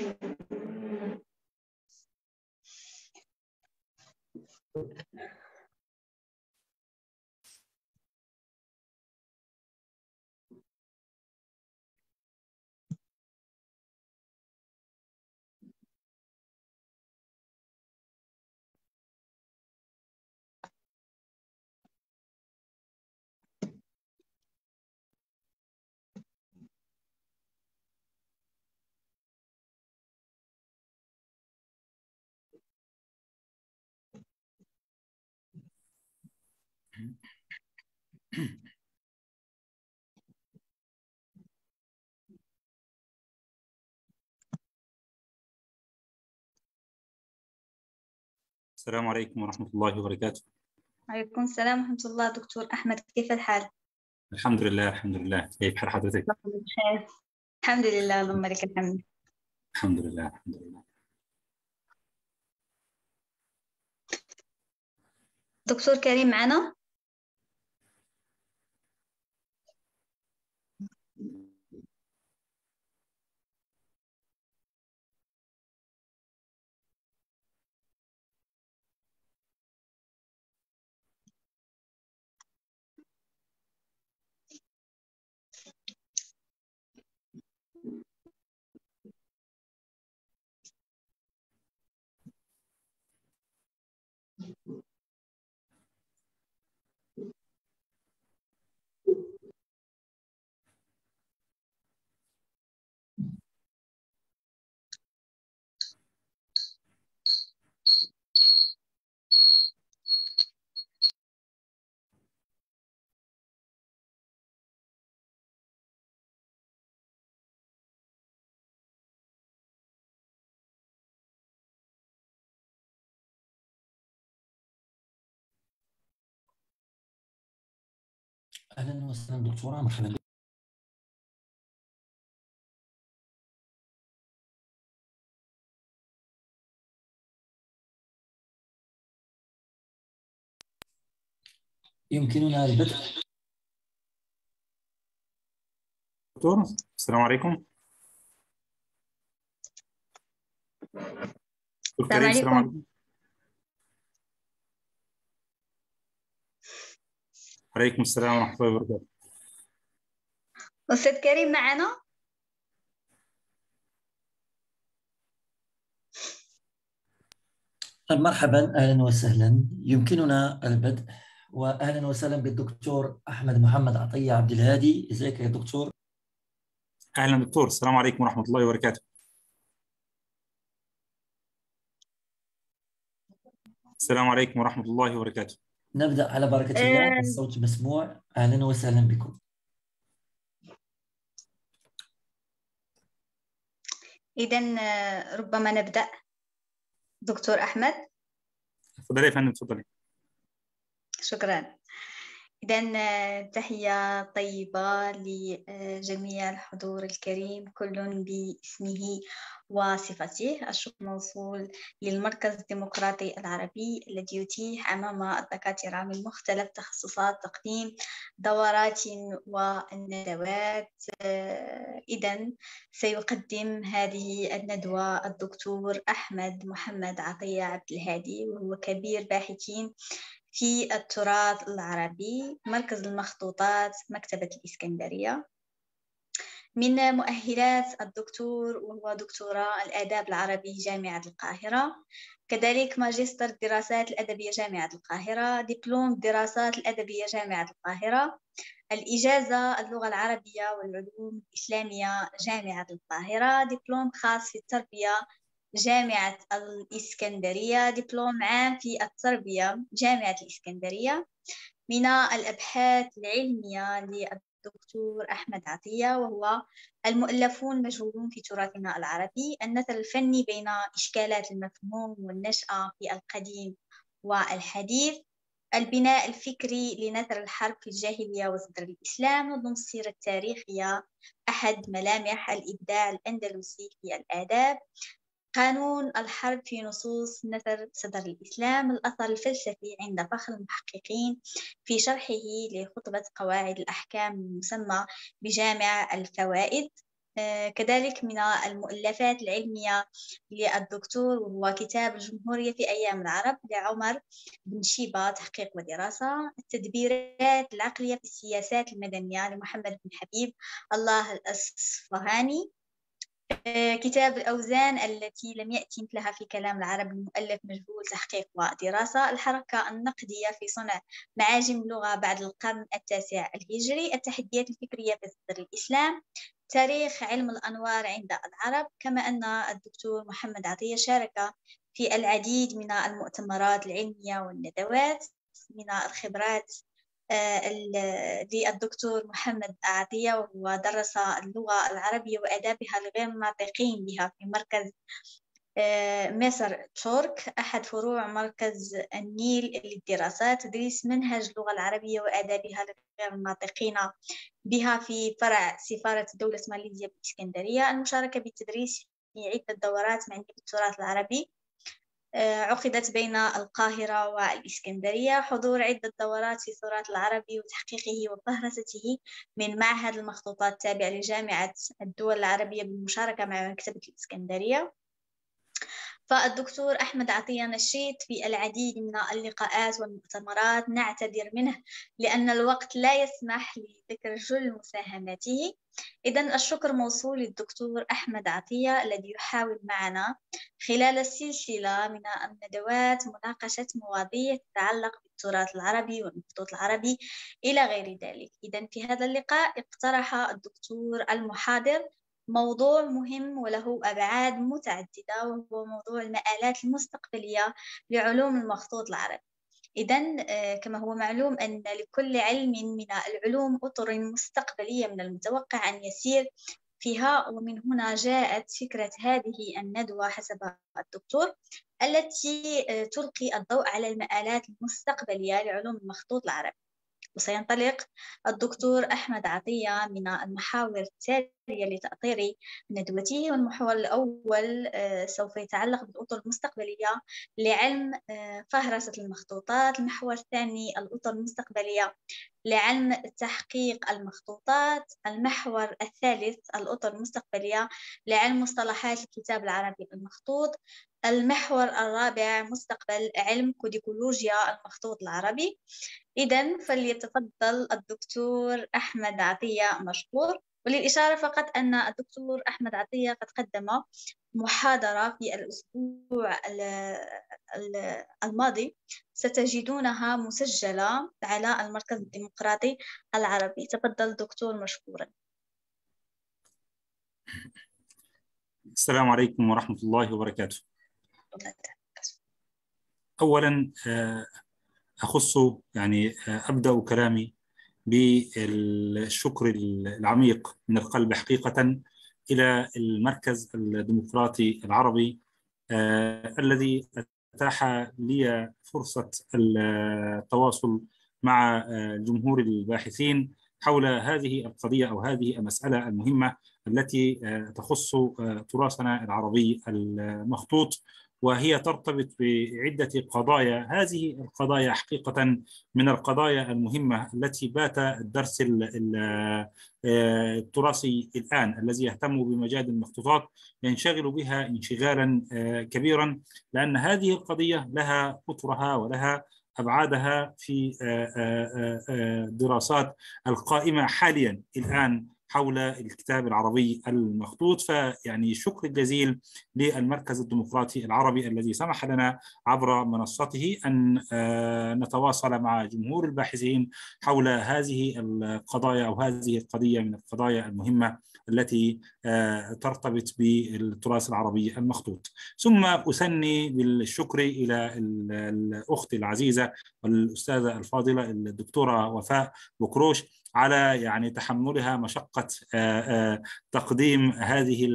Thank you. السلام عليكم ورحمة الله وبركاته وعليكم السلام ورحمة الله دكتور أحمد كيف الحال؟ الحمد لله الحمد لله كيف حال حضرتك؟ الحمد لله اللهم لك الحمد الحمد لله الحمد لله دكتور كريم معنا؟ اهلا وسهلا دكتوره مرحبا يمكننا البدء دكتور السلام عليكم إيه، السلام عليكم عليكم السلام ورحمه الله وبركاته استاذ كريم معنا طيب، مرحبا اهلا وسهلا يمكننا البدء واهلا وسهلا بالدكتور احمد محمد عطيه عبد الهادي ازيك يا دكتور اهلا دكتور السلام عليكم ورحمه الله وبركاته السلام عليكم ورحمه الله وبركاته نبدأ على بركة الله الصوت آه. مسموع أهلا وسهلا بكم إذا آه، ربما نبدأ دكتور أحمد تفضلي يا فندم تفضلي شكرا إذا تحية طيبة لجميع الحضور الكريم كل باسمه وصفته الشكر موصول للمركز الديمقراطي العربي الذي يتيح أمام الدكاترة من مختلف تخصصات تقديم دورات وندوات إذا سيقدم هذه الندوة الدكتور أحمد محمد عطية عبد الهادي وهو كبير باحثين في التراث العربي مركز المخطوطات مكتبة الإسكندرية من مؤهلات الدكتور وهو دكتوراه الآداب العربي جامعة القاهرة كذلك ماجستر الدراسات الأدبية جامعة القاهرة دبلوم الدراسات الأدبية جامعة القاهرة الإجازة اللغة العربية والعلوم الإسلامية جامعة القاهرة دبلوم خاص في التربية جامعة الإسكندرية دبلوم عام في التربية جامعة الإسكندرية من الأبحاث العلمية للدكتور أحمد عطية وهو المؤلفون مجهولون في تراثنا العربي النثر الفني بين إشكالات المفهوم والنشأة في القديم والحديث البناء الفكري لنثر الحرب في الجاهلية وصدر الإسلام نظم السيرة التاريخية أحد ملامح الإبداع الأندلسي في الآداب قانون الحرب في نصوص نثر صدر الإسلام الأثر الفلسفي عند فخر المحققين في شرحه لخطبة قواعد الأحكام المسمى بجامع الفوائد آه، كذلك من المؤلفات العلمية للدكتور وهو كتاب الجمهورية في أيام العرب لعمر بن شيبة تحقيق ودراسة التدبيرات العقلية في السياسات المدنية لمحمد بن حبيب الله الأصفهاني آه، كتاب الأوزان التي لم يأتي مثلها في كلام العرب المؤلف مجهول تحقيق ودراسة الحركة النقدية في صنع معاجم اللغة بعد القرن التاسع الهجري التحديات الفكرية في صدر الإسلام تاريخ علم الأنوار عند العرب كما أن الدكتور محمد عطية شارك في العديد من المؤتمرات العلمية والندوات من الخبرات آه، للدكتور محمد عادية ودرس اللغة العربية وآدابها لغير الناطقين بها في مركز آه، مصر تورك أحد فروع مركز النيل للدراسات تدريس منهج اللغة العربية وآدابها لغير الناطقين بها في فرع سفارة دولة ماليزيا بالإسكندرية المشاركة بالتدريس في عدة دورات مع يعني بالتراث العربي آه، عقدت بين القاهرة والإسكندرية حضور عدة دورات في التراث العربي وتحقيقه وفهرسته من معهد المخطوطات التابع لجامعة الدول العربية بالمشاركة مع مكتبة الإسكندرية فالدكتور أحمد عطية نشيط في العديد من اللقاءات والمؤتمرات نعتذر منه لأن الوقت لا يسمح لذكر جل مساهماته إذا الشكر موصول للدكتور أحمد عطية الذي يحاول معنا خلال السلسلة من الندوات مناقشة مواضيع تتعلق بالتراث العربي والمخطوط العربي إلى غير ذلك إذا في هذا اللقاء اقترح الدكتور المحاضر موضوع مهم وله أبعاد متعددة وهو موضوع المآلات المستقبلية لعلوم المخطوط العربي إذا آه، كما هو معلوم أن لكل علم من العلوم أطر مستقبلية من المتوقع أن يسير فيها ومن هنا جاءت فكرة هذه الندوة حسب الدكتور التي آه، تلقي الضوء على المآلات المستقبلية لعلوم المخطوط العربي وسينطلق الدكتور أحمد عطية من المحاور التالية لتأطير ندوته والمحور الأول آه، سوف يتعلق بالأطر المستقبلية لعلم آه، فهرسة المخطوطات المحور الثاني الأطر المستقبلية لعلم تحقيق المخطوطات المحور الثالث الأطر المستقبلية لعلم مصطلحات الكتاب العربي المخطوط المحور الرابع مستقبل علم كوديكولوجيا المخطوط العربي إذا فليتفضل الدكتور أحمد عطية مشكور وللإشارة فقط أن الدكتور أحمد عطية قد قدم محاضرة في الأسبوع الماضي ستجدونها مسجلة على المركز الديمقراطي العربي تفضل دكتور مشكورا السلام عليكم ورحمة الله وبركاته اولا آه، اخص يعني آه، ابدا كلامي بالشكر العميق من القلب حقيقه الى المركز الديمقراطي العربي آه، الذي اتاح لي فرصه التواصل مع جمهور الباحثين حول هذه القضيه او هذه المساله المهمه التي تخص تراثنا العربي المخطوط وهي ترتبط بعدة قضايا هذه القضايا حقيقة من القضايا المهمة التي بات الدرس آه، التراثي الآن الذي يهتم بمجال المخطوطات ينشغل بها انشغالا آه، كبيرا لأن هذه القضية لها أطرها ولها أبعادها في آه، دراسات القائمة حاليا الآن حول الكتاب العربي المخطوط فيعني شكر جزيل للمركز الديمقراطي العربي الذي سمح لنا عبر منصته أن آه، نتواصل مع جمهور الباحثين حول هذه القضايا أو هذه القضية من القضايا المهمة التي آه، ترتبط بالتراث العربي المخطوط ثم أثني بالشكر إلى الأخت العزيزة والأستاذة الفاضلة الدكتورة وفاء بكروش على يعني تحملها مشقة آه، آه، تقديم هذه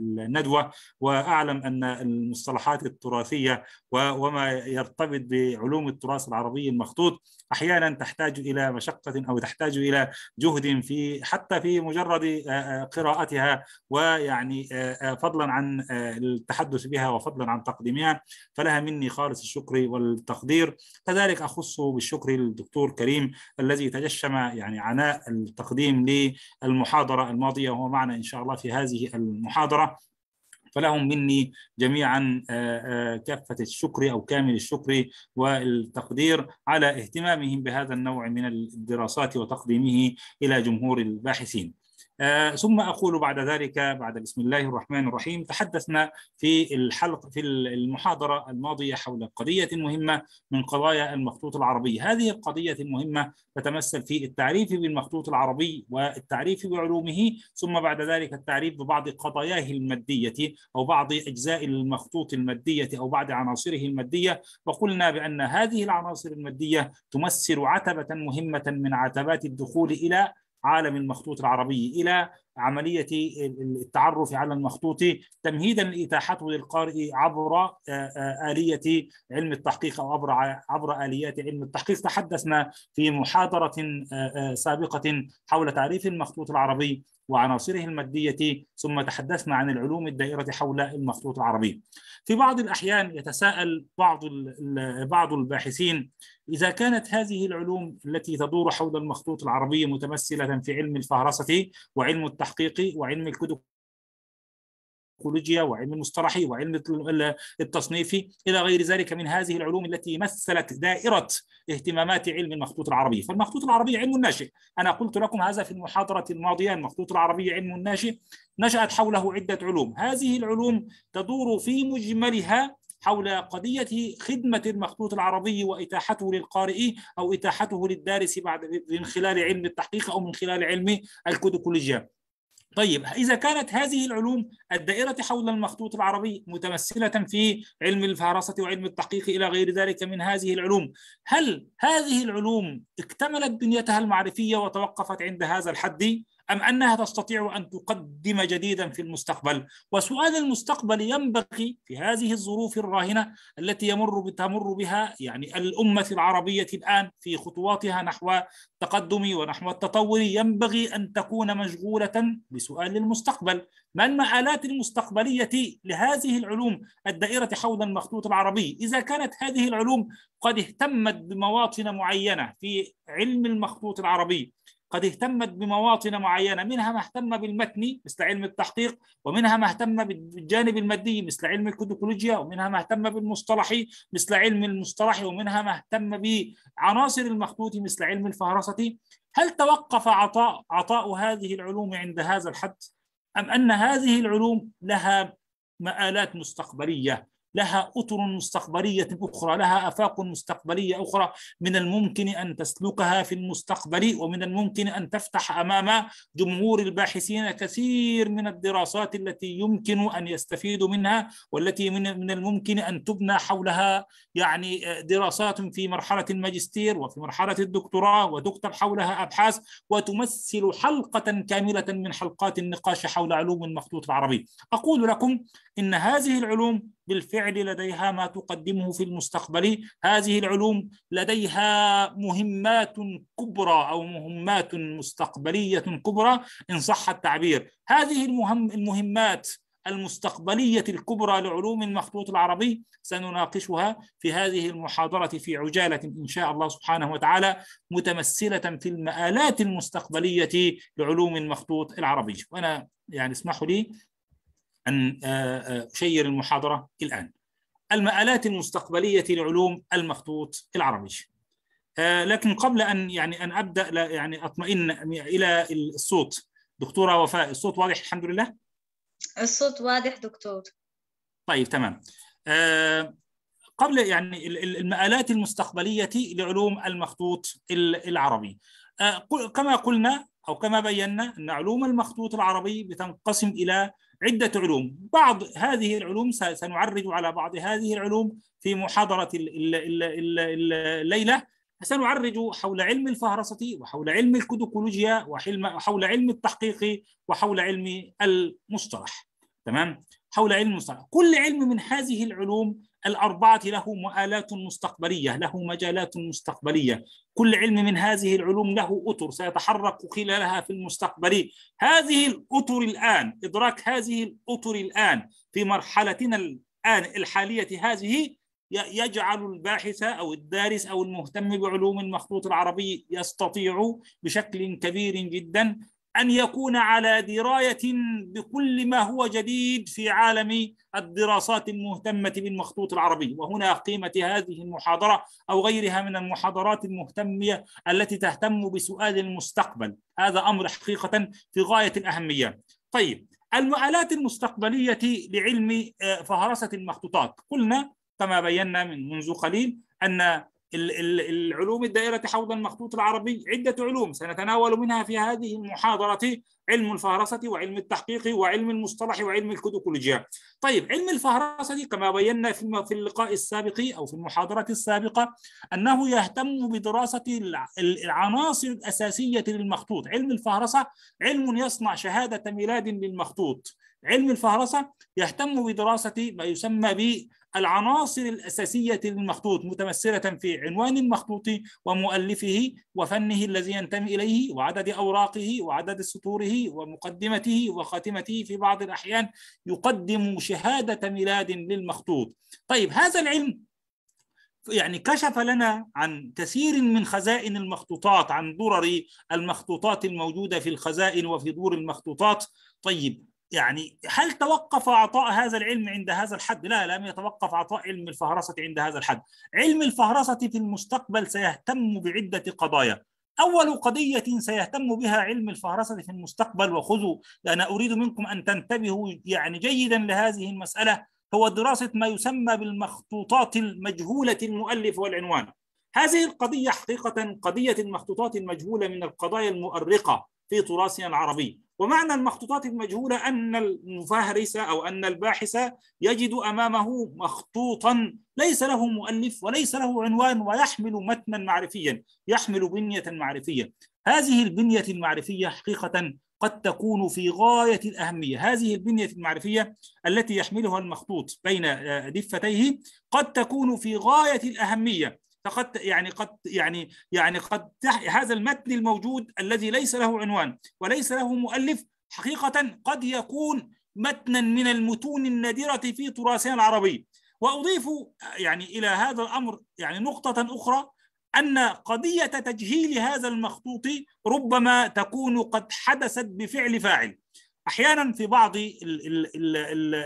الندوة وأعلم أن المصطلحات التراثية وما يرتبط بعلوم التراث العربي المخطوط أحيانا تحتاج إلى مشقة أو تحتاج إلى جهد في حتى في مجرد آه، قراءتها ويعني فضلا عن التحدث بها وفضلا عن تقديمها فلها مني خالص الشكر والتقدير كذلك أخص بالشكر للدكتور كريم الذي تجشف شم يعني عناء التقديم للمحاضرة الماضية وهو معنا إن شاء الله في هذه المحاضرة فلهم مني جميعا آه، آه، كافة الشكر أو كامل الشكر والتقدير على اهتمامهم بهذا النوع من الدراسات وتقديمه إلى جمهور الباحثين آه، ثم أقول بعد ذلك بعد بسم الله الرحمن الرحيم تحدثنا في الحلقة في المحاضرة الماضية حول قضية مهمة من قضايا المخطوط العربي هذه القضية المهمة تتمثل في التعريف بالمخطوط العربي والتعريف بعلومه ثم بعد ذلك التعريف ببعض قضاياه المادية أو بعض أجزاء المخطوط المادية أو بعض عناصره المادية وقلنا بأن هذه العناصر المادية تمثل عتبة مهمة من عتبات الدخول إلى عالم المخطوط العربي إلى عملية التعرف على المخطوط تمهيدا لإتاحته للقارئ عبر آه، آه، آلية علم التحقيق أو عبر عبر آليات علم التحقيق تحدثنا في محاضرة آه، سابقة حول تعريف المخطوط العربي وعناصره المادية ثم تحدثنا عن العلوم الدائرة حول المخطوط العربي في بعض الأحيان يتساءل بعض بعض الباحثين إذا كانت هذه العلوم التي تدور حول المخطوط العربي متمثلة في علم الفهرسة وعلم التحقيقي وعلم الكودكولوجيا وعلم المصطلحي وعلم التصنيفي إلى غير ذلك من هذه العلوم التي مثلت دائرة اهتمامات علم المخطوط العربي فالمخطوط العربي علم ناشئ أنا قلت لكم هذا في المحاضرة الماضية المخطوط العربي علم ناشئ نشأت حوله عدة علوم هذه العلوم تدور في مجملها حول قضية خدمة المخطوط العربي وإتاحته للقارئ أو إتاحته للدارس بعد من خلال علم التحقيق أو من خلال علم الكودكولوجيا طيب إذا كانت هذه العلوم الدائرة حول المخطوط العربي متمثلة في علم الفهرسة وعلم التحقيق إلى غير ذلك من هذه العلوم هل هذه العلوم اكتملت بنيتها المعرفية وتوقفت عند هذا الحد أم أنها تستطيع أن تقدم جديدا في المستقبل وسؤال المستقبل ينبغي في هذه الظروف الراهنة التي يمر تمر بها يعني الأمة العربية الآن في خطواتها نحو التقدم ونحو التطور ينبغي أن تكون مشغولة بسؤال المستقبل ما المآلات المستقبلية لهذه العلوم الدائرة حول المخطوط العربي إذا كانت هذه العلوم قد اهتمت بمواطن معينة في علم المخطوط العربي قد اهتمت بمواطن معينة منها ما اهتم بالمتني مثل علم التحقيق ومنها ما اهتم بالجانب المادي مثل علم الكوديكولوجيا ومنها ما اهتم بالمصطلحي مثل علم المصطلح ومنها ما اهتم بعناصر المخطوط مثل علم الفهرسة هل توقف عطاء عطاء هذه العلوم عند هذا الحد أم أن هذه العلوم لها مآلات مستقبلية لها أطر مستقبلية أخرى لها آفاق مستقبلية أخرى من الممكن أن تسلكها في المستقبل ومن الممكن أن تفتح أمام جمهور الباحثين كثير من الدراسات التي يمكن أن يستفيدوا منها والتي من الممكن أن تبنى حولها يعني دراسات في مرحلة الماجستير وفي مرحلة الدكتوراه وتكتب حولها أبحاث وتمثل حلقة كاملة من حلقات النقاش حول علوم المخطوط العربي أقول لكم إن هذه العلوم بالفعل لديها ما تقدمه في المستقبل هذه العلوم لديها مهمات كبرى أو مهمات مستقبلية كبرى إن صح التعبير هذه المهم المهمات المستقبلية الكبرى لعلوم المخطوط العربي سنناقشها في هذه المحاضرة في عجالة إن شاء الله سبحانه وتعالى متمثلة في المآلات المستقبلية لعلوم المخطوط العربي وأنا يعني اسمحوا لي أن آه، آه، أشير المحاضرة الآن المآلات المستقبلية لعلوم المخطوط العربي آه، لكن قبل أن يعني أن أبدأ يعني أطمئن إلى الصوت دكتورة وفاء الصوت واضح الحمد لله الصوت واضح دكتور طيب تمام قبل يعني المآلات المستقبلية لعلوم المخطوط العربي كما قلنا أو كما بينا أن علوم المخطوط العربي بتنقسم إلى عدة علوم بعض هذه العلوم سنعرج على بعض هذه العلوم في محاضرة الليلة سنعرج حول علم الفهرسة وحول علم الكودوكولوجيا وحول علم التحقيق وحول علم المصطلح تمام حول علم المصطلح كل علم من هذه العلوم الأربعة له مآلات مستقبلية له مجالات مستقبلية كل علم من هذه العلوم له أطر سيتحرك خلالها في المستقبل هذه الأطر الآن إدراك هذه الأطر الآن في مرحلتنا الآن الحالية هذه يجعل الباحث أو الدارس أو المهتم بعلوم المخطوط العربي يستطيع بشكل كبير جدا أن يكون على دراية بكل ما هو جديد في عالم الدراسات المهتمة بالمخطوط العربي وهنا قيمة هذه المحاضرة أو غيرها من المحاضرات المهتمية التي تهتم بسؤال المستقبل هذا أمر حقيقة في غاية الأهمية طيب المآلات المستقبلية لعلم آه، فهرسة المخطوطات قلنا كما بينا من منذ قليل أن العلوم الدائرة حول المخطوط العربي عدة علوم سنتناول منها في هذه المحاضرة علم الفهرسة وعلم التحقيق وعلم المصطلح وعلم الكتوكولوجيا طيب علم الفهرسة كما بينا في اللقاء السابق أو في المحاضرة السابقة أنه يهتم بدراسة العناصر الأساسية للمخطوط علم الفهرسة علم يصنع شهادة ميلاد للمخطوط علم الفهرسة يهتم بدراسة ما يسمى ب العناصر الأساسية للمخطوط متمثلة في عنوان المخطوط ومؤلفه وفنه الذي ينتمي إليه وعدد أوراقه وعدد سطوره ومقدمته وخاتمته في بعض الأحيان يقدم شهادة ميلاد للمخطوط طيب هذا العلم يعني كشف لنا عن كثير من خزائن المخطوطات عن درر المخطوطات الموجودة في الخزائن وفي دور المخطوطات طيب يعني هل توقف عطاء هذا العلم عند هذا الحد؟ لا لم يتوقف عطاء علم الفهرسة عند هذا الحد. علم الفهرسة في المستقبل سيهتم بعدة قضايا. أول قضية سيهتم بها علم الفهرسة في المستقبل وخذوا أنا أريد منكم أن تنتبهوا يعني جيدا لهذه المسألة هو دراسة ما يسمى بالمخطوطات المجهولة المؤلف والعنوان. هذه القضية حقيقة قضية المخطوطات المجهولة من القضايا المؤرقة في تراثنا العربي ومعنى المخطوطات المجهولة أن المفهرس أو أن الباحث يجد أمامه مخطوطا ليس له مؤلف وليس له عنوان ويحمل متنا معرفيا يحمل بنية معرفية هذه البنية المعرفية حقيقة قد تكون في غاية الأهمية هذه البنية المعرفية التي يحملها المخطوط بين دفتيه قد تكون في غاية الأهمية فقد يعني قد يعني يعني قد هذا المتن الموجود الذي ليس له عنوان وليس له مؤلف حقيقة قد يكون متنا من المتون النادرة في تراثنا العربي وأضيف يعني إلى هذا الأمر يعني نقطة أخرى أن قضية تجهيل هذا المخطوط ربما تكون قد حدثت بفعل فاعل احيانا في بعض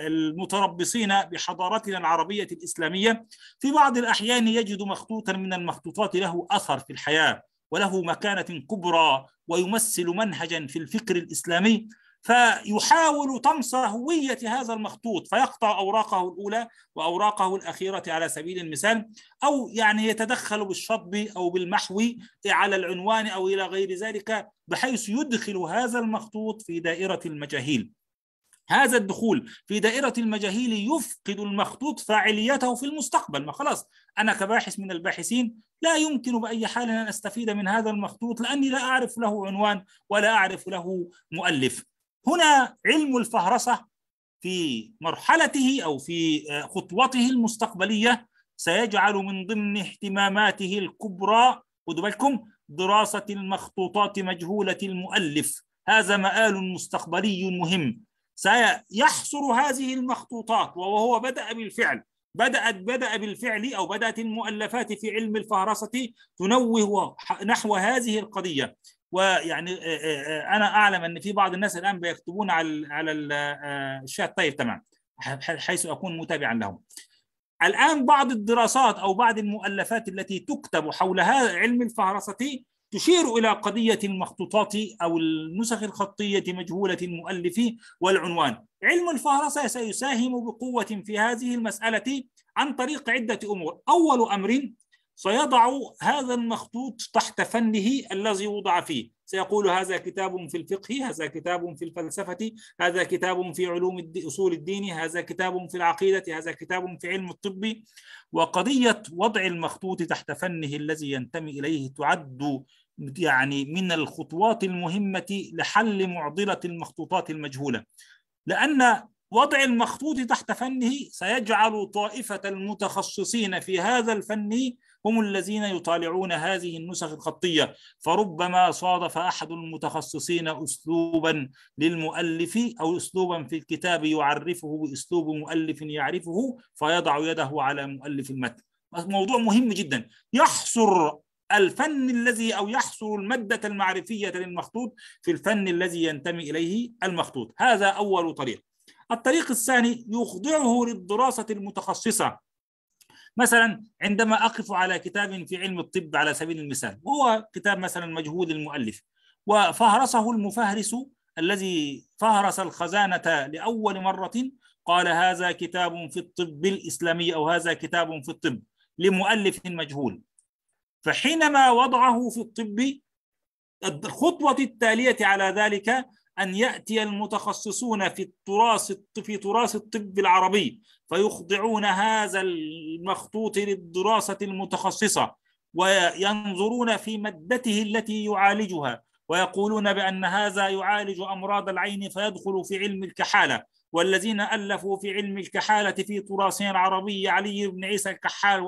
المتربصين بحضارتنا العربيه الاسلاميه في بعض الاحيان يجد مخطوطا من المخطوطات له اثر في الحياه وله مكانه كبرى ويمثل منهجا في الفكر الاسلامي فيحاول طمس هوية هذا المخطوط فيقطع أوراقه الأولى وأوراقه الأخيرة على سبيل المثال أو يعني يتدخل بالشطب أو بالمحو على العنوان أو إلى غير ذلك بحيث يدخل هذا المخطوط في دائرة المجاهيل هذا الدخول في دائرة المجاهيل يفقد المخطوط فاعليته في المستقبل ما خلاص أنا كباحث من الباحثين لا يمكن بأي حال أن أستفيد من هذا المخطوط لأني لا أعرف له عنوان ولا أعرف له مؤلف هنا علم الفهرسة في مرحلته أو في آه، خطوته المستقبلية سيجعل من ضمن اهتماماته الكبرى خذوا بالكم دراسة المخطوطات مجهولة المؤلف هذا مآل مستقبلي مهم سيحصر هذه المخطوطات وهو بدأ بالفعل بدأت بدأ بالفعل أو بدأت المؤلفات في علم الفهرسة تنوه نحو هذه القضية ويعني آه، آه، آه، انا اعلم ان في بعض الناس الان بيكتبون على على الشات طيب تمام حيث اكون متابعا لهم الان بعض الدراسات او بعض المؤلفات التي تكتب حول هذا علم الفهرسه تشير إلى قضية المخطوطات أو النسخ الخطية مجهولة المؤلف والعنوان علم الفهرسة سيساهم بقوة في هذه المسألة عن طريق عدة أمور أول أمر سيضع هذا المخطوط تحت فنه الذي وضع فيه سيقول هذا كتاب في الفقه هذا كتاب في الفلسفة هذا كتاب في علوم أصول الدين هذا كتاب في العقيدة هذا كتاب في علم الطب وقضية وضع المخطوط تحت فنه الذي ينتمي إليه تعد يعني من الخطوات المهمة لحل معضلة المخطوطات المجهولة لأن وضع المخطوط تحت فنه سيجعل طائفة المتخصصين في هذا الفن هم الذين يطالعون هذه النسخ الخطية فربما صادف أحد المتخصصين أسلوبا للمؤلف أو أسلوبا في الكتاب يعرفه بأسلوب مؤلف يعرفه فيضع يده على مؤلف المتن موضوع مهم جدا يحصر الفن الذي أو يحصر المادة المعرفية للمخطوط في الفن الذي ينتمي إليه المخطوط هذا أول طريق الطريق الثاني يخضعه للدراسة المتخصصة مثلا عندما أقف على كتاب في علم الطب على سبيل المثال وهو كتاب مثلا مجهول المؤلف وفهرسه المفهرس الذي فهرس الخزانة لأول مرة قال هذا كتاب في الطب الإسلامي أو هذا كتاب في الطب لمؤلف مجهول فحينما وضعه في الطب الخطوة التالية على ذلك أن يأتي المتخصصون في التراث في تراث الطب العربي فيخضعون هذا المخطوط للدراسة المتخصصة وينظرون في مادته التي يعالجها ويقولون بأن هذا يعالج أمراض العين فيدخل في علم الكحالة والذين ألفوا في علم الكحالة في تراثنا العربي علي بن عيسى الكحال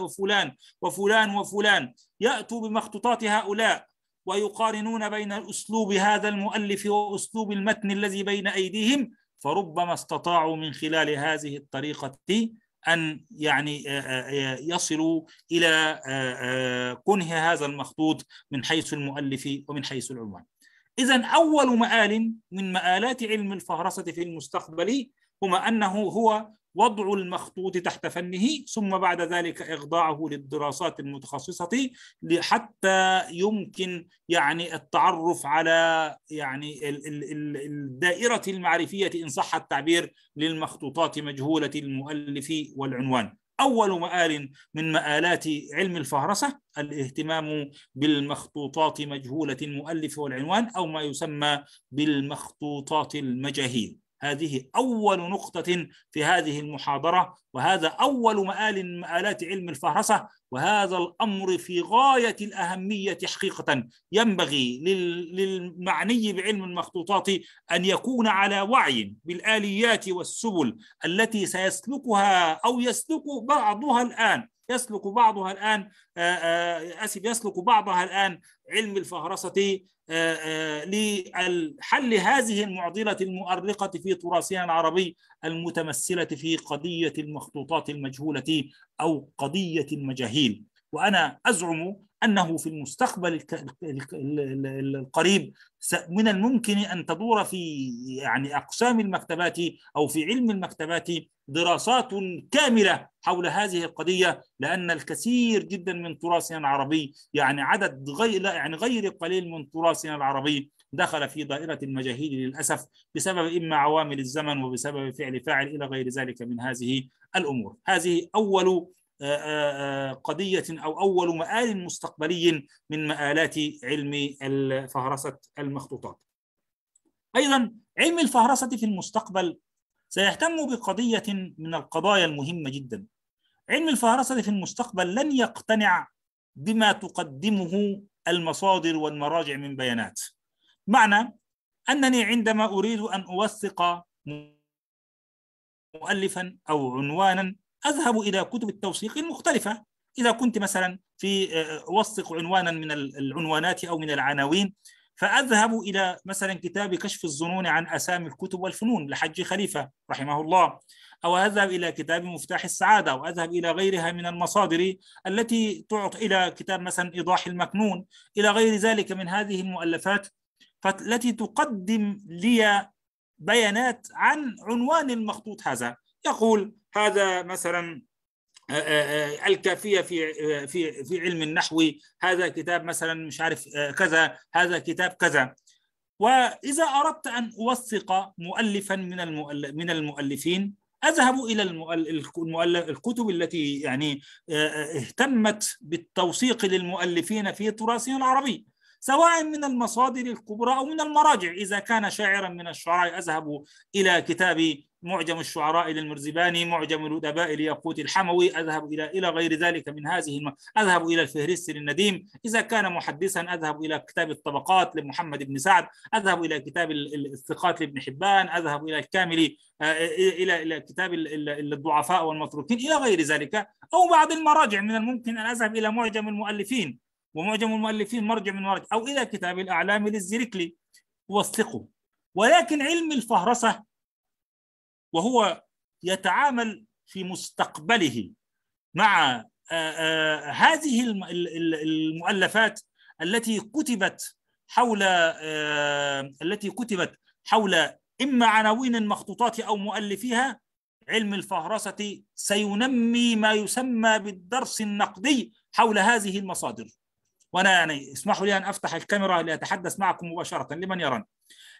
وفلان وفلان وفلان يأتوا بمخطوطات هؤلاء ويقارنون بين أسلوب هذا المؤلف وأسلوب المتن الذي بين أيديهم فربما استطاعوا من خلال هذه الطريقة أن يعني آه، آه، آه، يصلوا إلى كنه هذا المخطوط من حيث المؤلف ومن حيث العنوان إذا أول مآل من مآلات علم الفهرسة في المستقبل هما أنه هو وضع المخطوط تحت فنه ثم بعد ذلك إخضاعه للدراسات المتخصصة حتى يمكن يعني التعرف على يعني الدائرة المعرفية إن صح التعبير للمخطوطات مجهولة المؤلف والعنوان أول مآل من مآلات علم الفهرسة الاهتمام بالمخطوطات مجهولة المؤلف والعنوان أو ما يسمى بالمخطوطات المجاهيل هذه أول نقطة في هذه المحاضرة وهذا أول مآل مآلات علم الفهرسة وهذا الأمر في غاية الأهمية حقيقة ينبغي للمعني بعلم المخطوطات أن يكون على وعي بالآليات والسبل التي سيسلكها أو يسلك بعضها الآن يسلك بعضها الآن آسف يسلك بعضها الآن علم الفهرسة آه، آه، لحل هذه المعضلة المؤرقة في تراثنا العربي المتمثلة في قضية المخطوطات المجهولة أو قضية المجاهيل وأنا أزعم انه في المستقبل القريب من الممكن ان تدور في يعني اقسام المكتبات او في علم المكتبات دراسات كامله حول هذه القضيه لان الكثير جدا من تراثنا العربي يعني عدد غير يعني غير قليل من تراثنا العربي دخل في دائرة المجاهيل للأسف بسبب إما عوامل الزمن وبسبب فعل فاعل إلى غير ذلك من هذه الأمور هذه أول آه، آه، آه، قضية أو أول مآل مستقبلي من مآلات علم فهرسة المخطوطات أيضا علم الفهرسة في المستقبل سيهتم بقضية من القضايا المهمة جدا علم الفهرسة في المستقبل لن يقتنع بما تقدمه المصادر والمراجع من بيانات معنى أنني عندما أريد أن أوثق مؤلفا أو عنوانا أذهب إلى كتب التوثيق المختلفة إذا كنت مثلا في آه، وثق عنوانا من العنوانات أو من العناوين فأذهب إلى مثلا كتاب كشف الظنون عن أسامي الكتب والفنون لحج خليفة رحمه الله أو أذهب إلى كتاب مفتاح السعادة أو أذهب إلى غيرها من المصادر التي تعط إلى كتاب مثلا إيضاح المكنون إلى غير ذلك من هذه المؤلفات التي تقدم لي بيانات عن عنوان المخطوط هذا يقول هذا مثلا آه، آه، آه، الكافيه في في في علم النحو هذا كتاب مثلا مش عارف كذا هذا كتاب كذا واذا اردت ان اوثق مؤلفا من من المؤلفين اذهب الى الكتب التي يعني اهتمت بالتوثيق للمؤلفين في تراثهم العربي سواء من المصادر الكبرى او من المراجع اذا كان شاعرا من الشعراء اذهب الى كتاب معجم الشعراء للمرزباني معجم الأدباء لياقوت الحموي أذهب إلى إلى غير ذلك من هذه الم... أذهب إلى الفهرست للنديم إذا كان محدثا أذهب إلى كتاب الطبقات لمحمد بن سعد أذهب إلى كتاب الثقات لابن حبان أذهب إلى الكامل آه، إلى إلى كتاب الضعفاء والمتروكين إلى غير ذلك أو بعض المراجع من الممكن أن أذهب إلى معجم المؤلفين ومعجم المؤلفين مرجع من مراجع أو إلى كتاب الأعلام للزركلي وثقه ولكن علم الفهرسة وهو يتعامل في مستقبله مع آه، آه، هذه المؤلفات التي كتبت حول آه، التي كتبت حول اما عناوين المخطوطات او مؤلفيها علم الفهرسه سينمي ما يسمى بالدرس النقدي حول هذه المصادر وانا يعني اسمحوا لي ان افتح الكاميرا لاتحدث معكم مباشره لمن يراني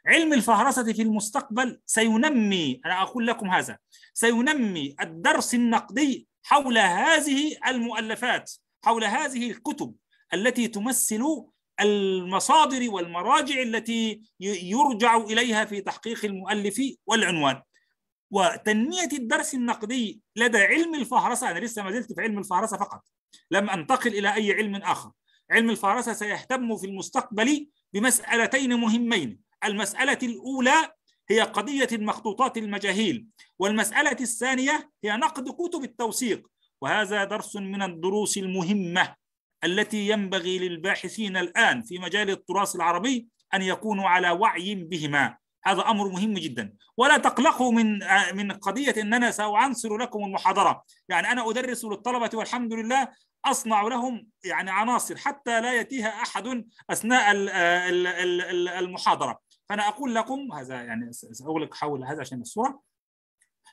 علم الفهرسة في المستقبل سينمي أنا أقول لكم هذا سينمي الدرس النقدي حول هذه المؤلفات حول هذه الكتب التي تمثل المصادر والمراجع التي يرجع إليها في تحقيق المؤلف والعنوان وتنمية الدرس النقدي لدى علم الفهرسة أنا لسه ما زلت في علم الفهرسة فقط لم أنتقل إلى أي علم آخر علم الفهرسة سيهتم في المستقبل بمسألتين مهمين المسألة الأولى هي قضية المخطوطات المجاهيل والمسألة الثانية هي نقد كتب التوثيق وهذا درس من الدروس المهمة التي ينبغي للباحثين الآن في مجال التراث العربي أن يكونوا على وعي بهما هذا أمر مهم جدا ولا تقلقوا من من قضية أننا سأعنصر لكم المحاضرة يعني أنا أدرس للطلبة والحمد لله أصنع لهم يعني عناصر حتى لا يتيها أحد أثناء المحاضرة فأنا أقول لكم هذا يعني سأغلق حول هذا عشان الصورة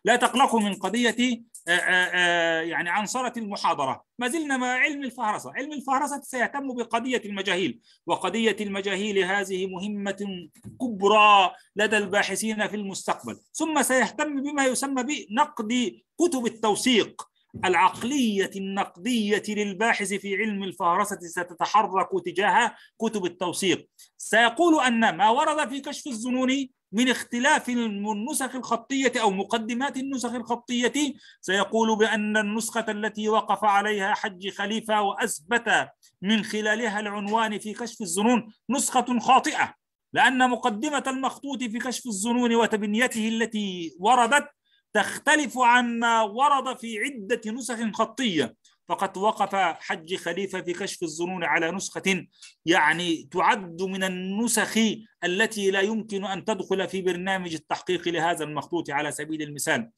لا تقلقوا من قضية آه، آه، آه، يعني عنصرة المحاضرة ما زلنا مع علم الفهرسة علم الفهرسة سيهتم بقضية المجاهيل وقضية المجاهيل هذه مهمة كبرى لدى الباحثين في المستقبل ثم سيهتم بما يسمى بنقد كتب التوثيق العقلية النقدية للباحث في علم الفهرسة ستتحرك تجاه كتب التوثيق سيقول أن ما ورد في كشف الظنون من اختلاف النسخ الخطية أو مقدمات النسخ الخطية سيقول بأن النسخة التي وقف عليها حج خليفة وأثبت من خلالها العنوان في كشف الظنون نسخة خاطئة لأن مقدمة المخطوط في كشف الظنون وتبنيته التي وردت تختلف عما ورد في عدة نسخ خطية فقد وقف حج خليفة في كشف الظنون على نسخة يعني تعد من النسخ التي لا يمكن أن تدخل في برنامج التحقيق لهذا المخطوط على سبيل المثال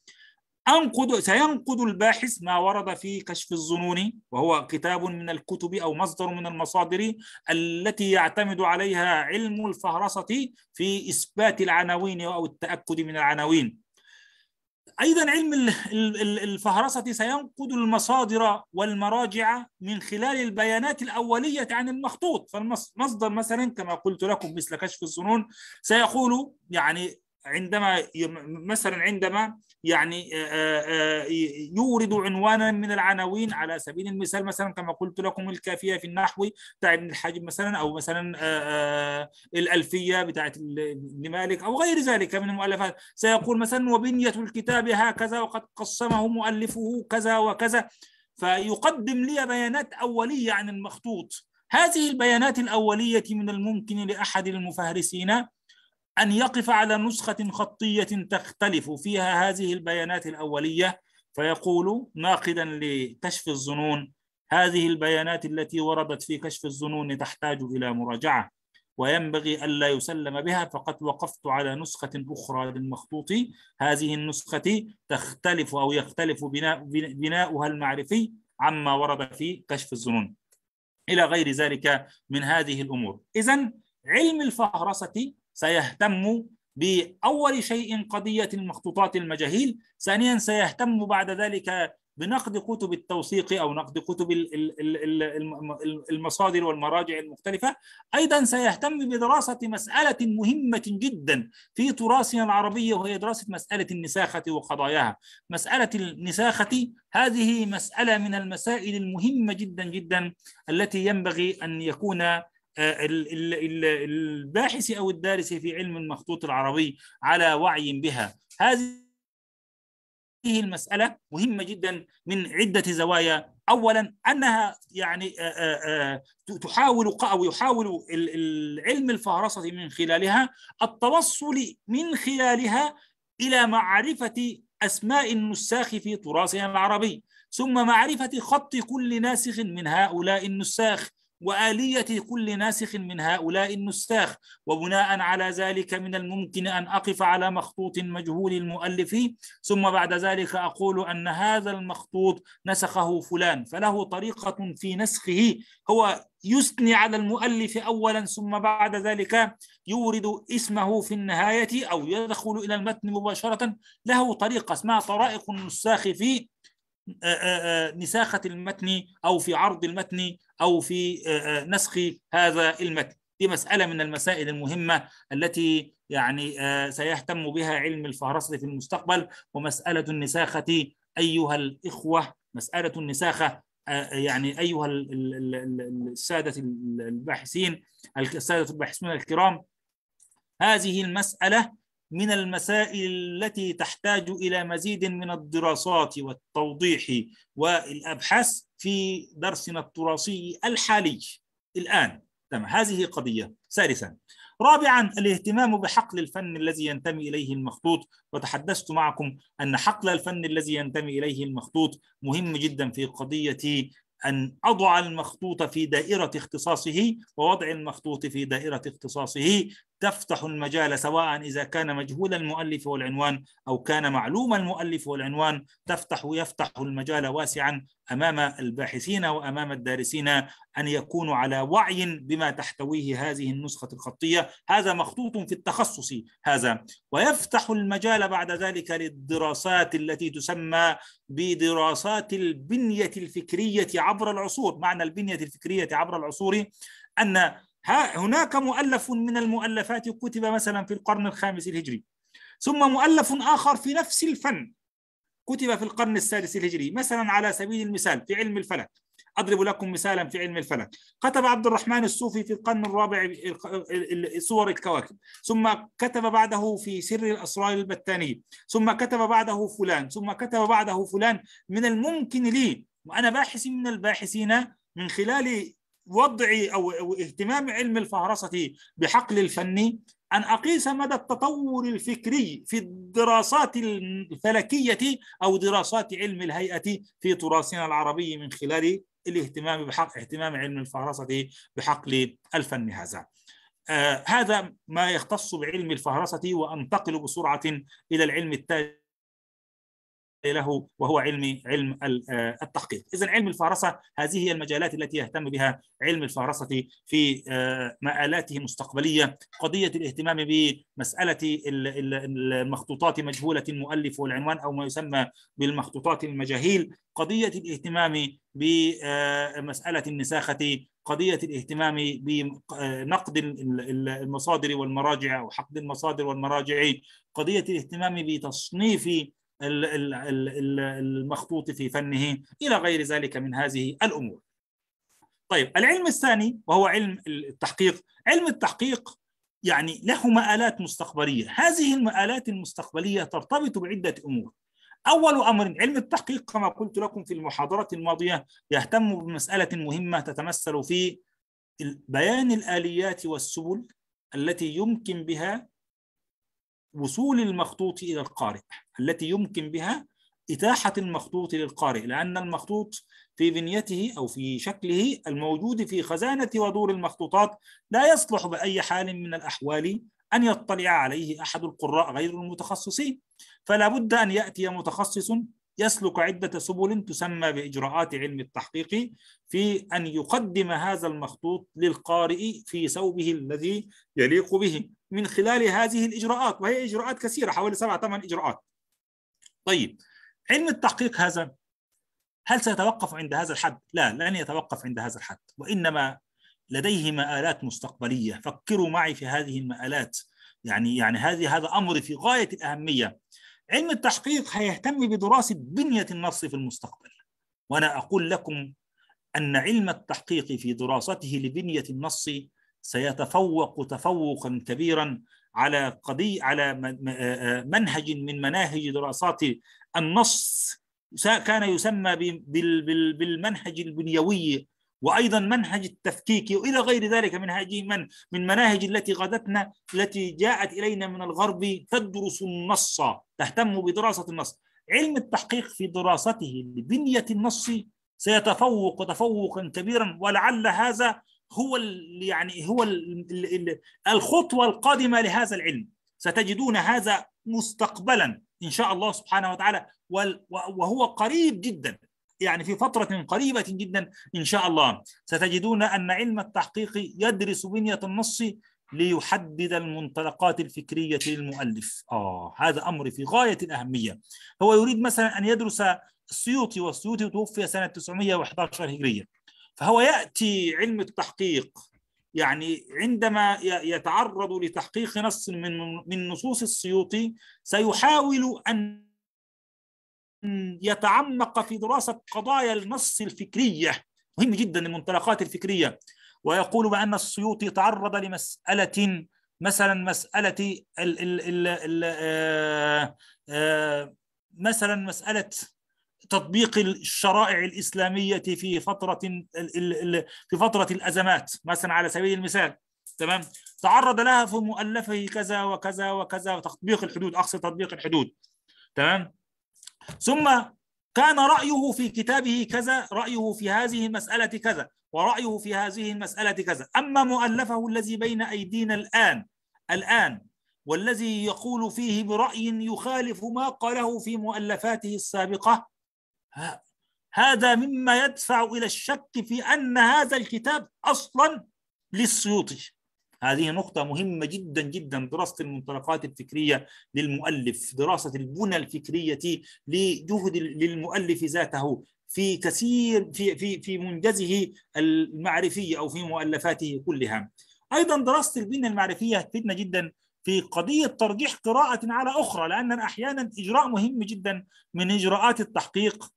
أنقد سينقد الباحث ما ورد في كشف الظنون وهو كتاب من الكتب أو مصدر من المصادر التي يعتمد عليها علم الفهرسة في إثبات العناوين أو التأكد من العناوين أيضا علم الفهرسة سينقد المصادر والمراجع من خلال البيانات الأولية عن المخطوط فالمصدر مثلا كما قلت لكم مثل كشف الظنون سيقول يعني عندما مثلا عندما يعني آه، آه، آه، يورد عنوانا من العناوين على سبيل المثال مثلا كما قلت لكم الكافيه في النحو بتاع ابن الحاجب مثلا او مثلا الالفيه بتاعت مالك او غير ذلك من المؤلفات سيقول مثلا وبنيه الكتاب هكذا وقد قسمه مؤلفه كذا وكذا فيقدم لي بيانات اوليه عن المخطوط هذه البيانات الأولية من الممكن لأحد المفهرسين أن يقف على نسخة خطية تختلف فيها هذه البيانات الأولية فيقول ناقدا لكشف الظنون هذه البيانات التي وردت في كشف الظنون تحتاج إلى مراجعة وينبغي ألا يسلم بها فقد وقفت على نسخة أخرى للمخطوط هذه النسخة تختلف أو يختلف بناء بناؤها المعرفي عما ورد في كشف الظنون إلى غير ذلك من هذه الأمور إذا علم الفهرسة سيهتم بأول شيء قضية المخطوطات المجاهيل ثانيا سيهتم بعد ذلك بنقد كتب التوثيق او نقد كتب المصادر والمراجع المختلفه ايضا سيهتم بدراسه مساله مهمه جدا في تراثنا العربي وهي دراسه مساله النساخه وقضاياها مساله النساخه هذه مساله من المسائل المهمه جدا جدا التي ينبغي ان يكون آه، الباحث او الدارس في علم المخطوط العربي على وعي بها هذه المساله مهمه جدا من عده زوايا اولا انها يعني آه، آه، تحاول او يحاول العلم الفهرسه من خلالها التوصل من خلالها الى معرفه اسماء النساخ في تراثنا العربي ثم معرفه خط كل ناسخ من هؤلاء النساخ وآلية كل ناسخ من هؤلاء النساخ وبناء على ذلك من الممكن أن أقف على مخطوط مجهول المؤلف ثم بعد ذلك أقول أن هذا المخطوط نسخه فلان فله طريقة في نسخه هو يثني على المؤلف أولا ثم بعد ذلك يورد اسمه في النهاية أو يدخل إلى المتن مباشرة له طريقة اسمها طرائق النساخ في آه، آه، آه، نساخة المتن أو في عرض المتن أو في نسخ هذا المتن دي مسألة من المسائل المهمة التي يعني سيهتم بها علم الفهرسة في المستقبل ومسألة النساخة أيها الإخوة مسألة النساخة يعني أيها السادة الباحثين السادة الباحثون الكرام هذه المسألة من المسائل التي تحتاج إلى مزيد من الدراسات والتوضيح والأبحاث في درسنا التراثي الحالي الآن تمام هذه قضية ثالثا رابعا الاهتمام بحقل الفن الذي ينتمي إليه المخطوط وتحدثت معكم أن حقل الفن الذي ينتمي إليه المخطوط مهم جدا في قضية أن أضع المخطوط في دائرة اختصاصه ووضع المخطوط في دائرة اختصاصه تفتح المجال سواء إذا كان مجهول المؤلف والعنوان أو كان معلوم المؤلف والعنوان تفتح يفتح المجال واسعا أمام الباحثين وأمام الدارسين أن يكونوا على وعي بما تحتويه هذه النسخة الخطية هذا مخطوط في التخصص هذا ويفتح المجال بعد ذلك للدراسات التي تسمى بدراسات البنية الفكرية عبر العصور معنى البنية الفكرية عبر العصور أن هناك مؤلف من المؤلفات كتب مثلا في القرن الخامس الهجري ثم مؤلف آخر في نفس الفن كتب في القرن السادس الهجري مثلا على سبيل المثال في علم الفلك أضرب لكم مثالا في علم الفلك كتب عبد الرحمن الصوفي في القرن الرابع صور الكواكب ثم كتب بعده في سر الأسرار البتانية ثم كتب بعده فلان ثم كتب بعده فلان من الممكن لي وأنا باحث من الباحثين من خلال وضعي أو اهتمام علم الفهرسة بحقل الفني أن أقيس مدى التطور الفكري في الدراسات الفلكية أو دراسات علم الهيئة في تراثنا العربي من خلال الاهتمام بحق اهتمام علم الفهرسة بحقل الفن هذا آه هذا ما يختص بعلم الفهرسة وأنتقل بسرعة إلى العلم التالي له وهو علم آه، علم التحقيق إذا علم الفارسة هذه هي المجالات التي يهتم بها علم الفارسة في آه، مآلاته المستقبلية قضية الاهتمام بمسألة المخطوطات مجهولة المؤلف والعنوان أو ما يسمى بالمخطوطات المجاهيل قضية الاهتمام بمسألة آه، النساخة قضية الاهتمام بنقد المصادر والمراجع أو حقد المصادر والمراجع قضية الاهتمام بتصنيف المخطوط في فنه إلى غير ذلك من هذه الأمور طيب العلم الثاني وهو علم التحقيق علم التحقيق يعني له مآلات مستقبلية هذه المآلات المستقبلية ترتبط بعدة أمور أول أمر علم التحقيق كما قلت لكم في المحاضرة الماضية يهتم بمسألة مهمة تتمثل في بيان الآليات والسبل التي يمكن بها وصول المخطوط إلى القارئ التي يمكن بها إتاحة المخطوط للقارئ لأن المخطوط في بنيته أو في شكله الموجود في خزانة ودور المخطوطات لا يصلح بأي حال من الأحوال أن يطلع عليه أحد القراء غير المتخصصين فلا بد أن يأتي متخصص يسلك عدة سبل تسمى بإجراءات علم التحقيق في أن يقدم هذا المخطوط للقارئ في ثوبه الذي يليق به من خلال هذه الإجراءات وهي إجراءات كثيرة حوالي سبعة ثمان إجراءات طيب علم التحقيق هذا هل سيتوقف عند هذا الحد؟ لا لن يتوقف عند هذا الحد وإنما لديه مآلات مستقبلية فكروا معي في هذه المآلات يعني يعني هذه هذا أمر في غاية الأهمية علم التحقيق هيهتم بدراسة بنية النص في المستقبل وأنا أقول لكم أن علم التحقيق في دراسته لبنية النص سيتفوق تفوقا كبيرا على قضي على آه، آه، منهج من مناهج دراسات النص كان يسمى بالمنهج البنيوي وايضا منهج التفكيك والى غير ذلك من هذه من من مناهج التي غادتنا التي جاءت الينا من الغرب تدرس النص تهتم بدراسه النص علم التحقيق في دراسته لبنيه النص سيتفوق تفوقا كبيرا ولعل هذا هو يعني هو الخطوه القادمه لهذا العلم ستجدون هذا مستقبلا ان شاء الله سبحانه وتعالى وهو قريب جدا يعني في فترة قريبة جدا إن شاء الله ستجدون أن علم التحقيق يدرس بنية النص ليحدد المنطلقات الفكرية للمؤلف آه هذا أمر في غاية الأهمية هو يريد مثلا أن يدرس السيوطي والسيوطي توفي سنة 911 هجرية فهو ياتي علم التحقيق يعني عندما يتعرض لتحقيق نص من من نصوص السيوطي سيحاول ان يتعمق في دراسه قضايا النص الفكريه مهم جدا المنطلقات الفكريه ويقول بان السيوطي تعرض لمساله مثلا مساله ال ال ال ال آه، آه، مثلا مساله تطبيق الشرائع الاسلاميه في فتره في فتره الازمات مثلا على سبيل المثال تمام تعرض لها في مؤلفه كذا وكذا وكذا تطبيق الحدود اقصد تطبيق الحدود تمام ثم كان رايه في كتابه كذا رايه في هذه المساله كذا ورأيه في هذه المسألة كذا أما مؤلفه الذي بين أيدينا الآن الآن والذي يقول فيه برأي يخالف ما قاله في مؤلفاته السابقة هذا مما يدفع إلى الشك في أن هذا الكتاب أصلا للسيوطي هذه نقطة مهمة جدا جدا دراسة المنطلقات الفكرية للمؤلف دراسة البنى الفكرية لجهد للمؤلف ذاته في كثير في في في منجزه المعرفي او في مؤلفاته كلها. ايضا دراسه البنيه المعرفيه تفيدنا جدا في قضيه ترجيح قراءه على اخرى لان احيانا اجراء مهم جدا من اجراءات التحقيق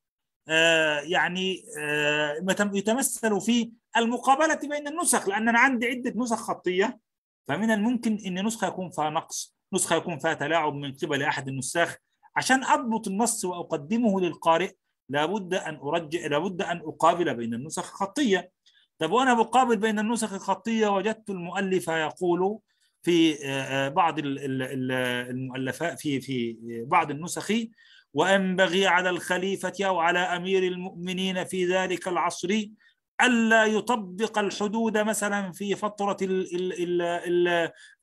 آه، يعني آه، يتمثل في المقابلة بين النسخ لأن أنا عندي عدة نسخ خطية فمن الممكن أن نسخة يكون فيها نقص نسخة يكون فيها تلاعب من قبل أحد النساخ عشان أضبط النص وأقدمه للقارئ لابد أن أرجع لابد أن أقابل بين النسخ الخطية طب وأنا بقابل بين النسخ الخطية وجدت المؤلف يقول في آه، بعض المؤلفات في في بعض النسخ وينبغي على الخليفة أو على أمير المؤمنين في ذلك العصر ألا يطبق الحدود مثلا في فترة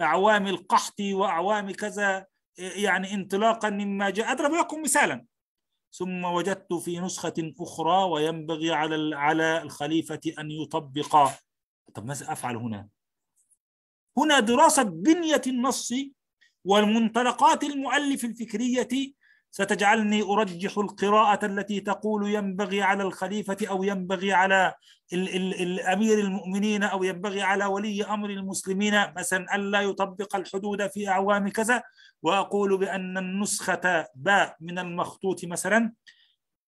أعوام القحط وأعوام كذا يعني انطلاقا مما جاء أضرب لكم مثالا ثم وجدت في نسخة أخرى وينبغي على على الخليفة أن يطبق طب ماذا أفعل هنا؟ هنا دراسة بنية النص والمنطلقات المؤلف الفكرية ستجعلني أرجح القراءة التي تقول ينبغي على الخليفة أو ينبغي على ال ال الأمير المؤمنين أو ينبغي على ولي أمر المسلمين مثلا ألا يطبق الحدود في أعوام كذا وأقول بأن النسخة باء من المخطوط مثلا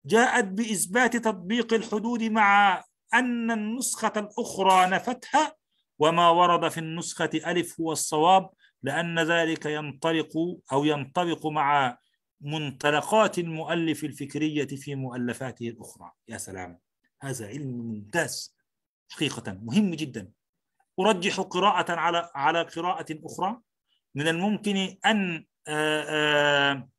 جاءت بإثبات تطبيق الحدود مع أن النسخة الأخرى نفتها وما ورد في النسخة ألف هو الصواب لأن ذلك ينطلق أو ينطبق مع منطلقات المؤلف الفكرية في مؤلفاته الأخرى يا سلام هذا علم ممتاز حقيقة مهم جدا أرجح قراءة على على قراءة أخرى من الممكن أن آه، آه،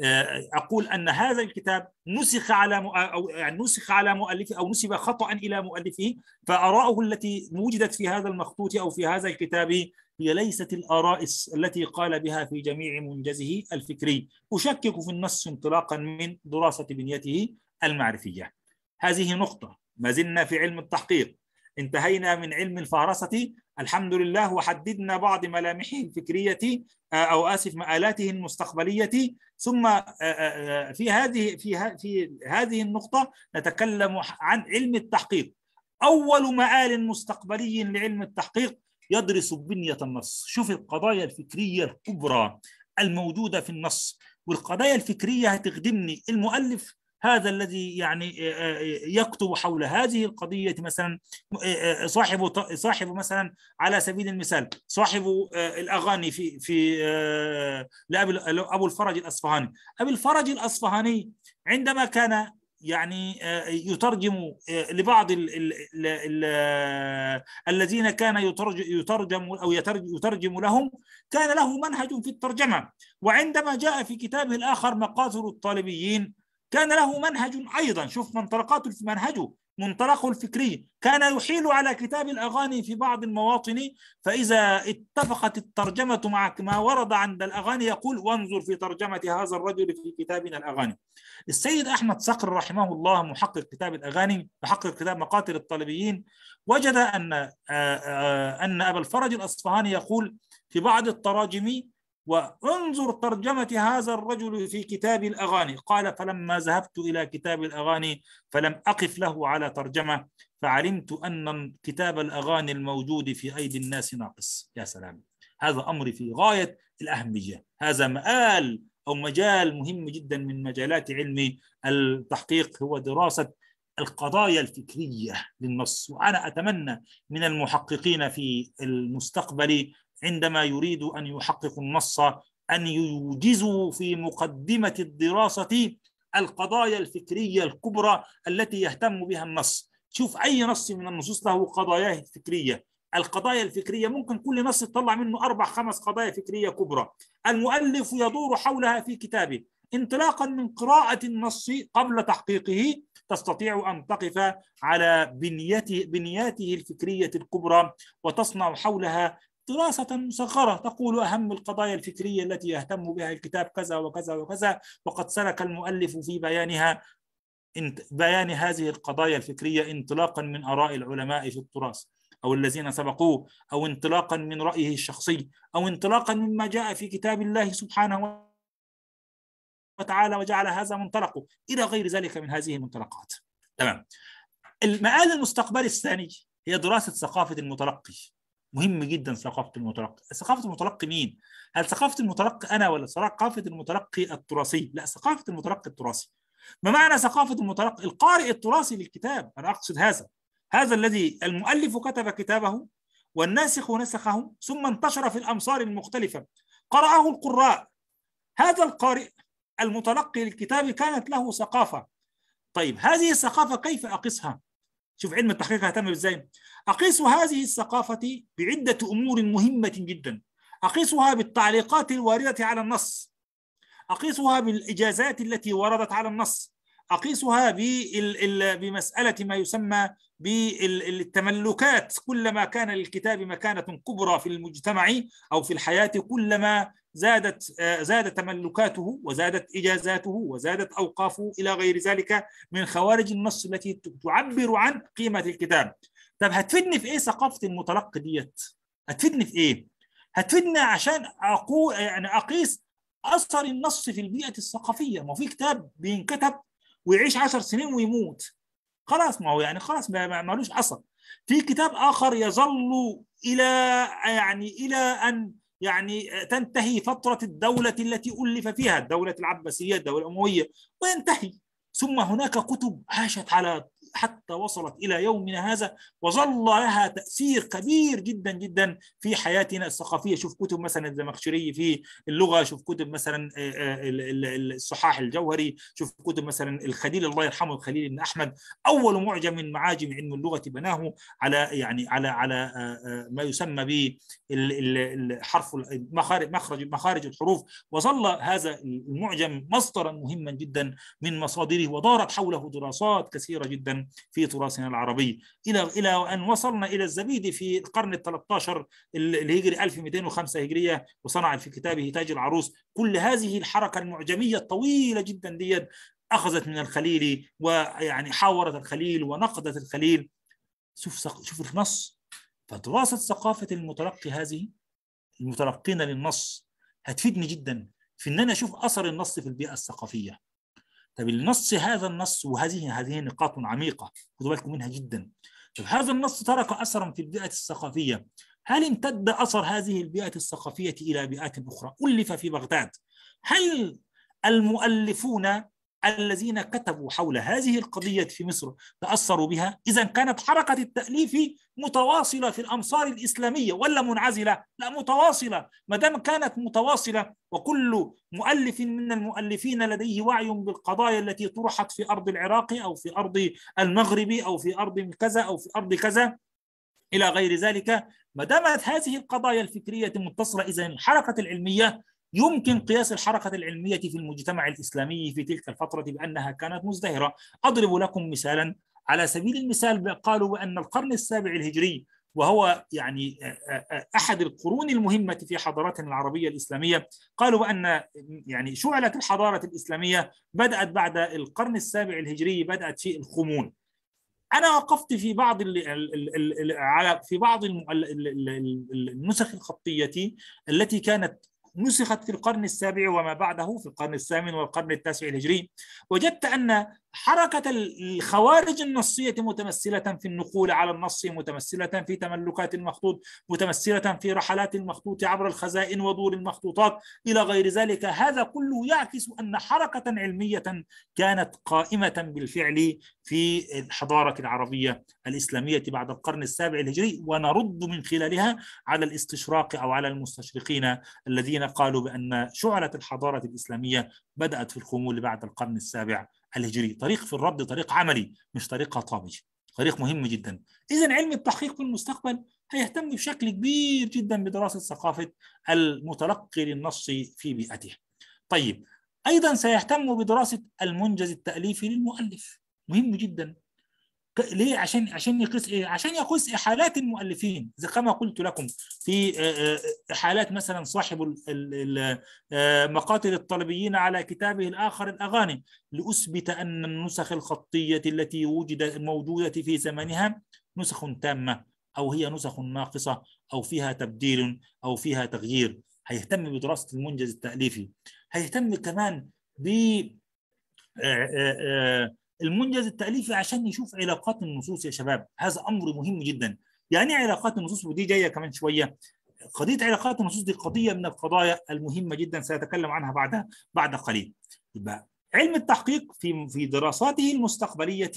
آه، أقول أن هذا الكتاب نسخ على أو يعني نسخ على مؤلفه أو نسب خطأ إلى مؤلفه فأراءه التي وجدت في هذا المخطوط أو في هذا الكتاب هي ليست الآراء التي قال بها في جميع منجزه الفكري أشكك في النص انطلاقا من دراسة بنيته المعرفية هذه نقطة ما زلنا في علم التحقيق انتهينا من علم الفهرسة الحمد لله وحددنا بعض ملامحه الفكرية آه، أو آسف مآلاته المستقبلية ثم آه، آه، في هذه في في هذه النقطة نتكلم عن علم التحقيق أول مآل مستقبلي لعلم التحقيق يدرس بنية النص شوف القضايا الفكرية الكبرى الموجودة في النص والقضايا الفكرية هتخدمني المؤلف هذا الذي يعني آه، آه، آه، يكتب حول هذه القضية مثلا صاحب صاحب مثلا على سبيل المثال صاحب الأغاني في في لأبي الفرج الأصفهاني أبي الفرج الأصفهاني عندما كان يعني آه، يترجم آه، لبعض الـ الـ الـ آه، الذين كان يترجم او يترجم لهم كان له منهج في الترجمه وعندما جاء في كتابه الاخر مقاتل الطالبيين كان له منهج ايضا شوف منطلقاته في منهجه منطلقه الفكري كان يحيل على كتاب الأغاني في بعض المواطن فإذا اتفقت الترجمة مع ما ورد عند الأغاني يقول وانظر في ترجمة هذا الرجل في كتابنا الأغاني السيد أحمد صقر رحمه الله محقق كتاب الأغاني محقق كتاب مقاتل الطالبيين وجد أن آه، آه، أن أبا الفرج الأصفهاني يقول في بعض التراجم وانظر ترجمة هذا الرجل في كتاب الأغاني قال فلما ذهبت إلى كتاب الأغاني فلم أقف له على ترجمة فعلمت أن كتاب الأغاني الموجود في أيدي الناس ناقص يا سلام هذا أمر في غاية الأهمية هذا مآل أو مجال مهم جدا من مجالات علم التحقيق هو دراسة القضايا الفكرية للنص وأنا أتمنى من المحققين في المستقبل عندما يريد أن يحقق النص أن يوجزوا في مقدمة الدراسة القضايا الفكرية الكبرى التي يهتم بها النص شوف أي نص من النصوص له قضاياه الفكرية القضايا الفكرية ممكن كل نص تطلع منه أربع خمس قضايا فكرية كبرى المؤلف يدور حولها في كتابه انطلاقا من قراءة النص قبل تحقيقه تستطيع أن تقف على بنيته, بنياته الفكرية الكبرى وتصنع حولها دراسة مصغرة تقول أهم القضايا الفكرية التي يهتم بها الكتاب كذا وكذا وكذا وقد سلك المؤلف في بيانها بيان هذه القضايا الفكرية انطلاقا من آراء العلماء في التراث أو الذين سبقوه أو انطلاقا من رأيه الشخصي أو انطلاقا مما جاء في كتاب الله سبحانه وتعالى وجعل هذا منطلقه إلى غير ذلك من هذه المنطلقات تمام المآل المستقبل الثاني هي دراسة ثقافة المتلقي مهم جدا ثقافه المتلقي ثقافه المتلقي مين هل ثقافه المتلقي انا ولا ثقافه المتلقي التراثي لا ثقافه المتلقي التراثي ما معنى ثقافه المتلقي القارئ التراثي للكتاب انا اقصد هذا هذا الذي المؤلف كتب كتابه والناسخ نسخه ثم انتشر في الامصار المختلفه قراه القراء هذا القارئ المتلقي للكتاب كانت له ثقافه طيب هذه الثقافه كيف اقيسها شوف علم التحقيق اهتم ازاي اقيس هذه الثقافه بعده امور مهمه جدا اقيسها بالتعليقات الوارده على النص اقيسها بالاجازات التي وردت على النص اقيسها بمساله ما يسمى بالتملكات كلما كان للكتاب مكانه كبرى في المجتمع او في الحياه كلما زادت آه، زاد تملكاته وزادت إجازاته وزادت أوقافه إلى غير ذلك من خوارج النص التي تعبر عن قيمة الكتاب طب هتفيدني في إيه ثقافة المتلقي ديت هتفيدني في إيه هتفيدني عشان اقول يعني أقيس أثر النص في البيئة الثقافية ما في كتاب بينكتب ويعيش 10 سنين ويموت خلاص ما هو يعني خلاص ما مالوش أثر في كتاب آخر يظل إلى يعني إلى أن يعني تنتهي فترة الدولة التي ألف فيها الدولة العباسية الدولة الأموية وينتهي ثم هناك كتب عاشت على حتى وصلت إلى يومنا هذا وظل لها تأثير كبير جدا جدا في حياتنا الثقافية شوف كتب مثلا الزمخشري في اللغة شوف كتب مثلا آه، آه، الصحاح الجوهري شوف كتب مثلا الخليل الله يرحمه الخليل بن أحمد أول معجم من معاجم علم اللغة بناه على يعني على على آه، ما يسمى ب مخارج مخرج مخارج الحروف وظل هذا المعجم مصدرا مهما جدا من مصادره ودارت حوله دراسات كثيرة جدا في تراثنا العربي إلى إلى أن وصلنا إلى الزبيدي في القرن ال 13 الهجري 1205 هجرية وصنع في كتابه تاج العروس كل هذه الحركة المعجمية الطويلة جدا دي أخذت من الخليل ويعني حاورت الخليل ونقدت الخليل شوف شوف النص فدراسة ثقافة المتلقي هذه المتلقين للنص هتفيدني جدا في ان انا اشوف اثر النص في البيئه الثقافيه طب النص هذا النص وهذه هذه نقاط عميقه خدوا بالكم منها جدا طب هذا النص ترك اثرا في البيئه الثقافيه هل امتد اثر هذه البيئه الثقافيه الى بيئات اخرى الف في بغداد هل المؤلفون الذين كتبوا حول هذه القضية في مصر تأثروا بها إذا كانت حركة التأليف متواصلة في الأمصار الإسلامية ولا منعزلة لا متواصلة ما دام كانت متواصلة وكل مؤلف من المؤلفين لديه وعي بالقضايا التي طرحت في أرض العراق أو في أرض المغرب أو في أرض كذا أو في أرض كذا إلى غير ذلك ما دامت هذه القضايا الفكرية متصلة إذا الحركة العلمية يمكن قياس الحركة العلمية في المجتمع الإسلامي في تلك الفترة بأنها كانت مزدهرة أضرب لكم مثالا على سبيل المثال قالوا بأن القرن السابع الهجري وهو يعني احد القرون المهمه في حضارتنا العربيه الاسلاميه قالوا ان يعني شعله الحضاره الاسلاميه بدات بعد القرن السابع الهجري بدات في الخمون انا وقفت في بعض على في بعض النسخ الخطيه التي كانت نسخت في القرن السابع وما بعده في القرن الثامن والقرن التاسع الهجري وجدت أن حركة الخوارج النصية متمثلة في النقول على النص متمثلة في تملكات المخطوط متمثلة في رحلات المخطوط عبر الخزائن ودور المخطوطات إلى غير ذلك هذا كله يعكس أن حركة علمية كانت قائمة بالفعل في الحضارة العربية الإسلامية بعد القرن السابع الهجري ونرد من خلالها على الاستشراق أو على المستشرقين الذين قالوا بأن شعلة الحضارة الإسلامية بدأت في الخمول بعد القرن السابع الهجري طريق في الرد طريق عملي مش طريق خطابجي طريق مهم جدا اذا علم التحقيق في المستقبل هيهتم بشكل كبير جدا بدراسه ثقافه المتلقي للنص في بيئته طيب ايضا سيهتم بدراسه المنجز التاليفي للمؤلف مهم جدا ليه عشان عشان يقيس ايه؟ عشان يقيس احالات المؤلفين زي كما قلت لكم في آه، آه، احالات مثلا صاحب آه، مقاتل الطلبيين على كتابه الاخر الاغاني لاثبت ان النسخ الخطيه التي وجد موجوده في زمنها نسخ تامه او هي نسخ ناقصه او فيها تبديل او فيها تغيير هيهتم بدراسه المنجز التاليفي هيهتم كمان ب آآ آآ المنجز التاليفي عشان نشوف علاقات النصوص يا شباب هذا امر مهم جدا يعني إيه علاقات النصوص ودي جايه كمان شويه قضيه علاقات النصوص دي قضيه من القضايا المهمه جدا ساتكلم عنها بعدها بعد قليل يبقى علم التحقيق في في دراساته المستقبليه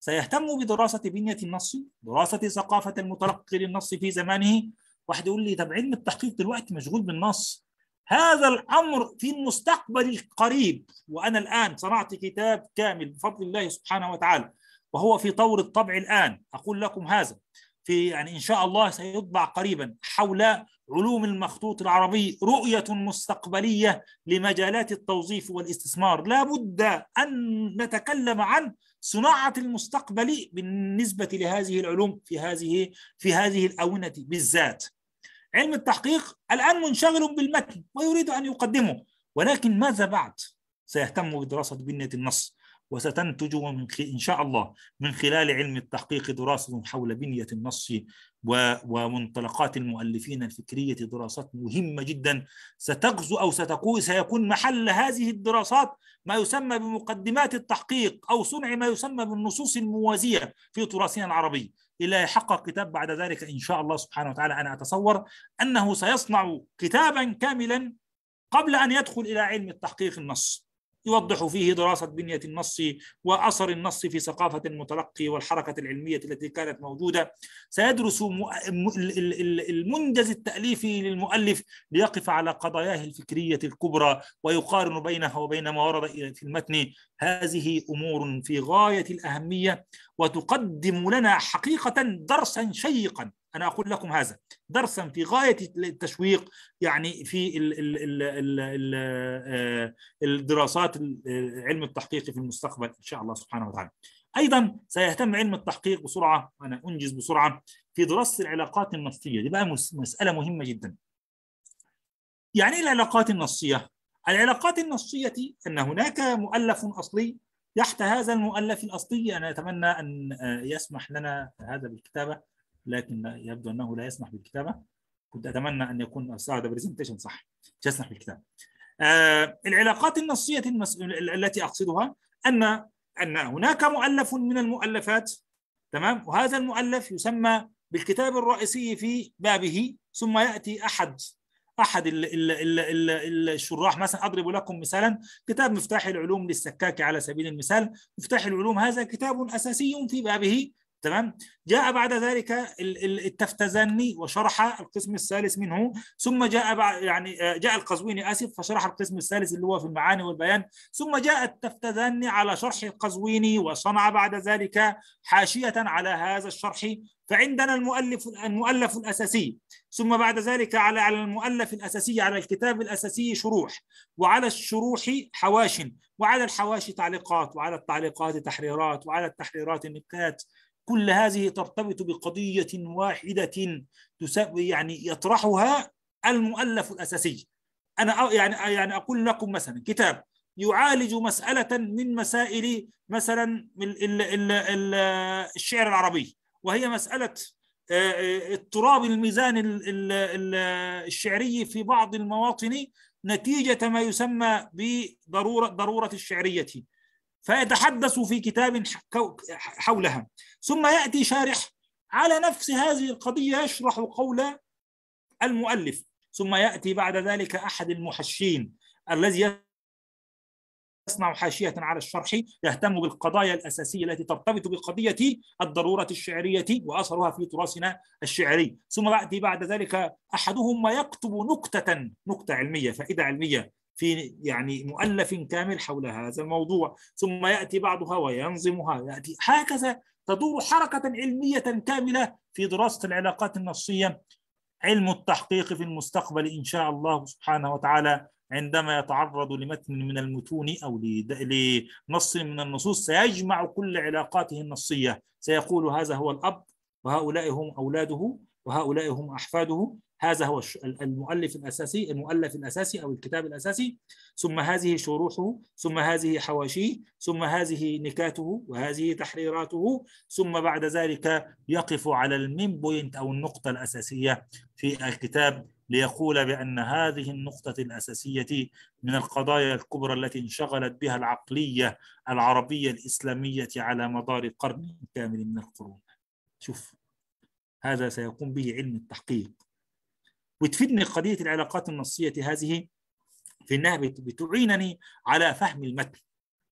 سيهتم بدراسه بنيه النص دراسه ثقافه المتلقي للنص في زمانه واحد يقول لي طب علم التحقيق دلوقتي مشغول بالنص هذا الأمر في المستقبل القريب وأنا الآن صنعت كتاب كامل بفضل الله سبحانه وتعالى وهو في طور الطبع الآن أقول لكم هذا في يعني إن شاء الله سيطبع قريبا حول علوم المخطوط العربي رؤية مستقبلية لمجالات التوظيف والاستثمار لا بد أن نتكلم عن صناعة المستقبل بالنسبة لهذه العلوم في هذه في هذه الأونة بالذات علم التحقيق الآن منشغل بالمتن ويريد أن يقدمه ولكن ماذا بعد؟ سيهتم بدراسة بنية النص وستنتج من إن شاء الله من خلال علم التحقيق دراسة حول بنية النص ومنطلقات المؤلفين الفكرية دراسات مهمة جدا ستغزو أو ستكون سيكون محل هذه الدراسات ما يسمى بمقدمات التحقيق أو صنع ما يسمى بالنصوص الموازية في تراثنا العربي إلى يحقق كتاب بعد ذلك إن شاء الله سبحانه وتعالى أنا أتصور أنه سيصنع كتابا كاملا قبل أن يدخل إلى علم التحقيق النص يوضح فيه دراسة بنية النص وأثر النص في ثقافة المتلقي والحركة العلمية التي كانت موجودة سيدرس المنجز التأليفي للمؤلف ليقف على قضاياه الفكرية الكبرى ويقارن بينها وبين ما ورد في المتن هذه أمور في غاية الأهمية وتقدم لنا حقيقة درسا شيقا أنا أقول لكم هذا درسا في غاية التشويق يعني في آه، الدراسات علم التحقيق في المستقبل إن شاء الله سبحانه وتعالى أيضا سيهتم علم التحقيق بسرعة أنا أنجز بسرعة في دراسة العلاقات النصية دي بقى مسألة مهمة جدا يعني إيه العلاقات النصية؟ العلاقات النصية أن هناك مؤلف أصلي تحت هذا المؤلف الأصلي أنا أتمنى أن آه، يسمح لنا هذا بالكتابة لكن يبدو انه لا يسمح بالكتابه كنت اتمنى ان يكون هذا برزنتيشن صح يسمح بالكتابه آه العلاقات النصيه المس... التي اقصدها ان ان هناك مؤلف من المؤلفات تمام وهذا المؤلف يسمى بالكتاب الرئيسي في بابه ثم ياتي احد احد الـ الـ الـ الـ الشراح مثلا اضرب لكم مثالا كتاب مفتاح العلوم للسكاك على سبيل المثال مفتاح العلوم هذا كتاب اساسي في بابه تمام جاء بعد ذلك التفتزني وشرح القسم الثالث منه ثم جاء بعد يعني آه، جاء القزويني اسف فشرح القسم الثالث اللي هو في المعاني والبيان ثم جاء التفتزني على شرح القزويني وصنع بعد ذلك حاشيه على هذا الشرح فعندنا المؤلف المؤلف الاساسي ثم بعد ذلك على على المؤلف الاساسي على الكتاب الاساسي شروح وعلى الشروح حواش وعلى الحواشي تعليقات وعلى التعليقات تحريرات وعلى التحريرات نكات كل هذه ترتبط بقضية واحدة يعني يطرحها المؤلف الأساسي أنا يعني يعني أقول لكم مثلا كتاب يعالج مسألة من مسائل مثلا الشعر العربي وهي مسألة آه، آه، اضطراب الميزان الشعري في بعض المواطن نتيجة ما يسمى بضرورة ضرورة الشعرية فيتحدث في كتاب حولها ثم يأتي شارح على نفس هذه القضية يشرح قول المؤلف ثم يأتي بعد ذلك أحد المحشين الذي يصنع حاشية على الشرح يهتم بالقضايا الأساسية التي ترتبط بقضية الضرورة الشعرية وأثرها في تراثنا الشعري ثم يأتي بعد ذلك أحدهم ويكتب نكتة نكتة علمية فائدة علمية في يعني مؤلف كامل حول هذا الموضوع ثم يأتي بعضها وينظمها يأتي هكذا تدور حركة علمية كاملة في دراسة العلاقات النصية علم التحقيق في المستقبل إن شاء الله سبحانه وتعالى عندما يتعرض لمتن من المتون أو لنص من النصوص سيجمع كل علاقاته النصية سيقول هذا هو الأب وهؤلاء هم أولاده وهؤلاء هم أحفاده هذا هو المؤلف الأساسي المؤلف الأساسي أو الكتاب الأساسي ثم هذه شروحه ثم هذه حواشيه ثم هذه نكاته وهذه تحريراته ثم بعد ذلك يقف على المين بوينت أو النقطة الأساسية في الكتاب ليقول بأن هذه النقطة الأساسية من القضايا الكبرى التي انشغلت بها العقلية العربية الإسلامية على مدار قرن كامل من القرون شوف هذا سيقوم به علم التحقيق وتفيدني قضية العلاقات النصية هذه في انها بتعينني على فهم المتن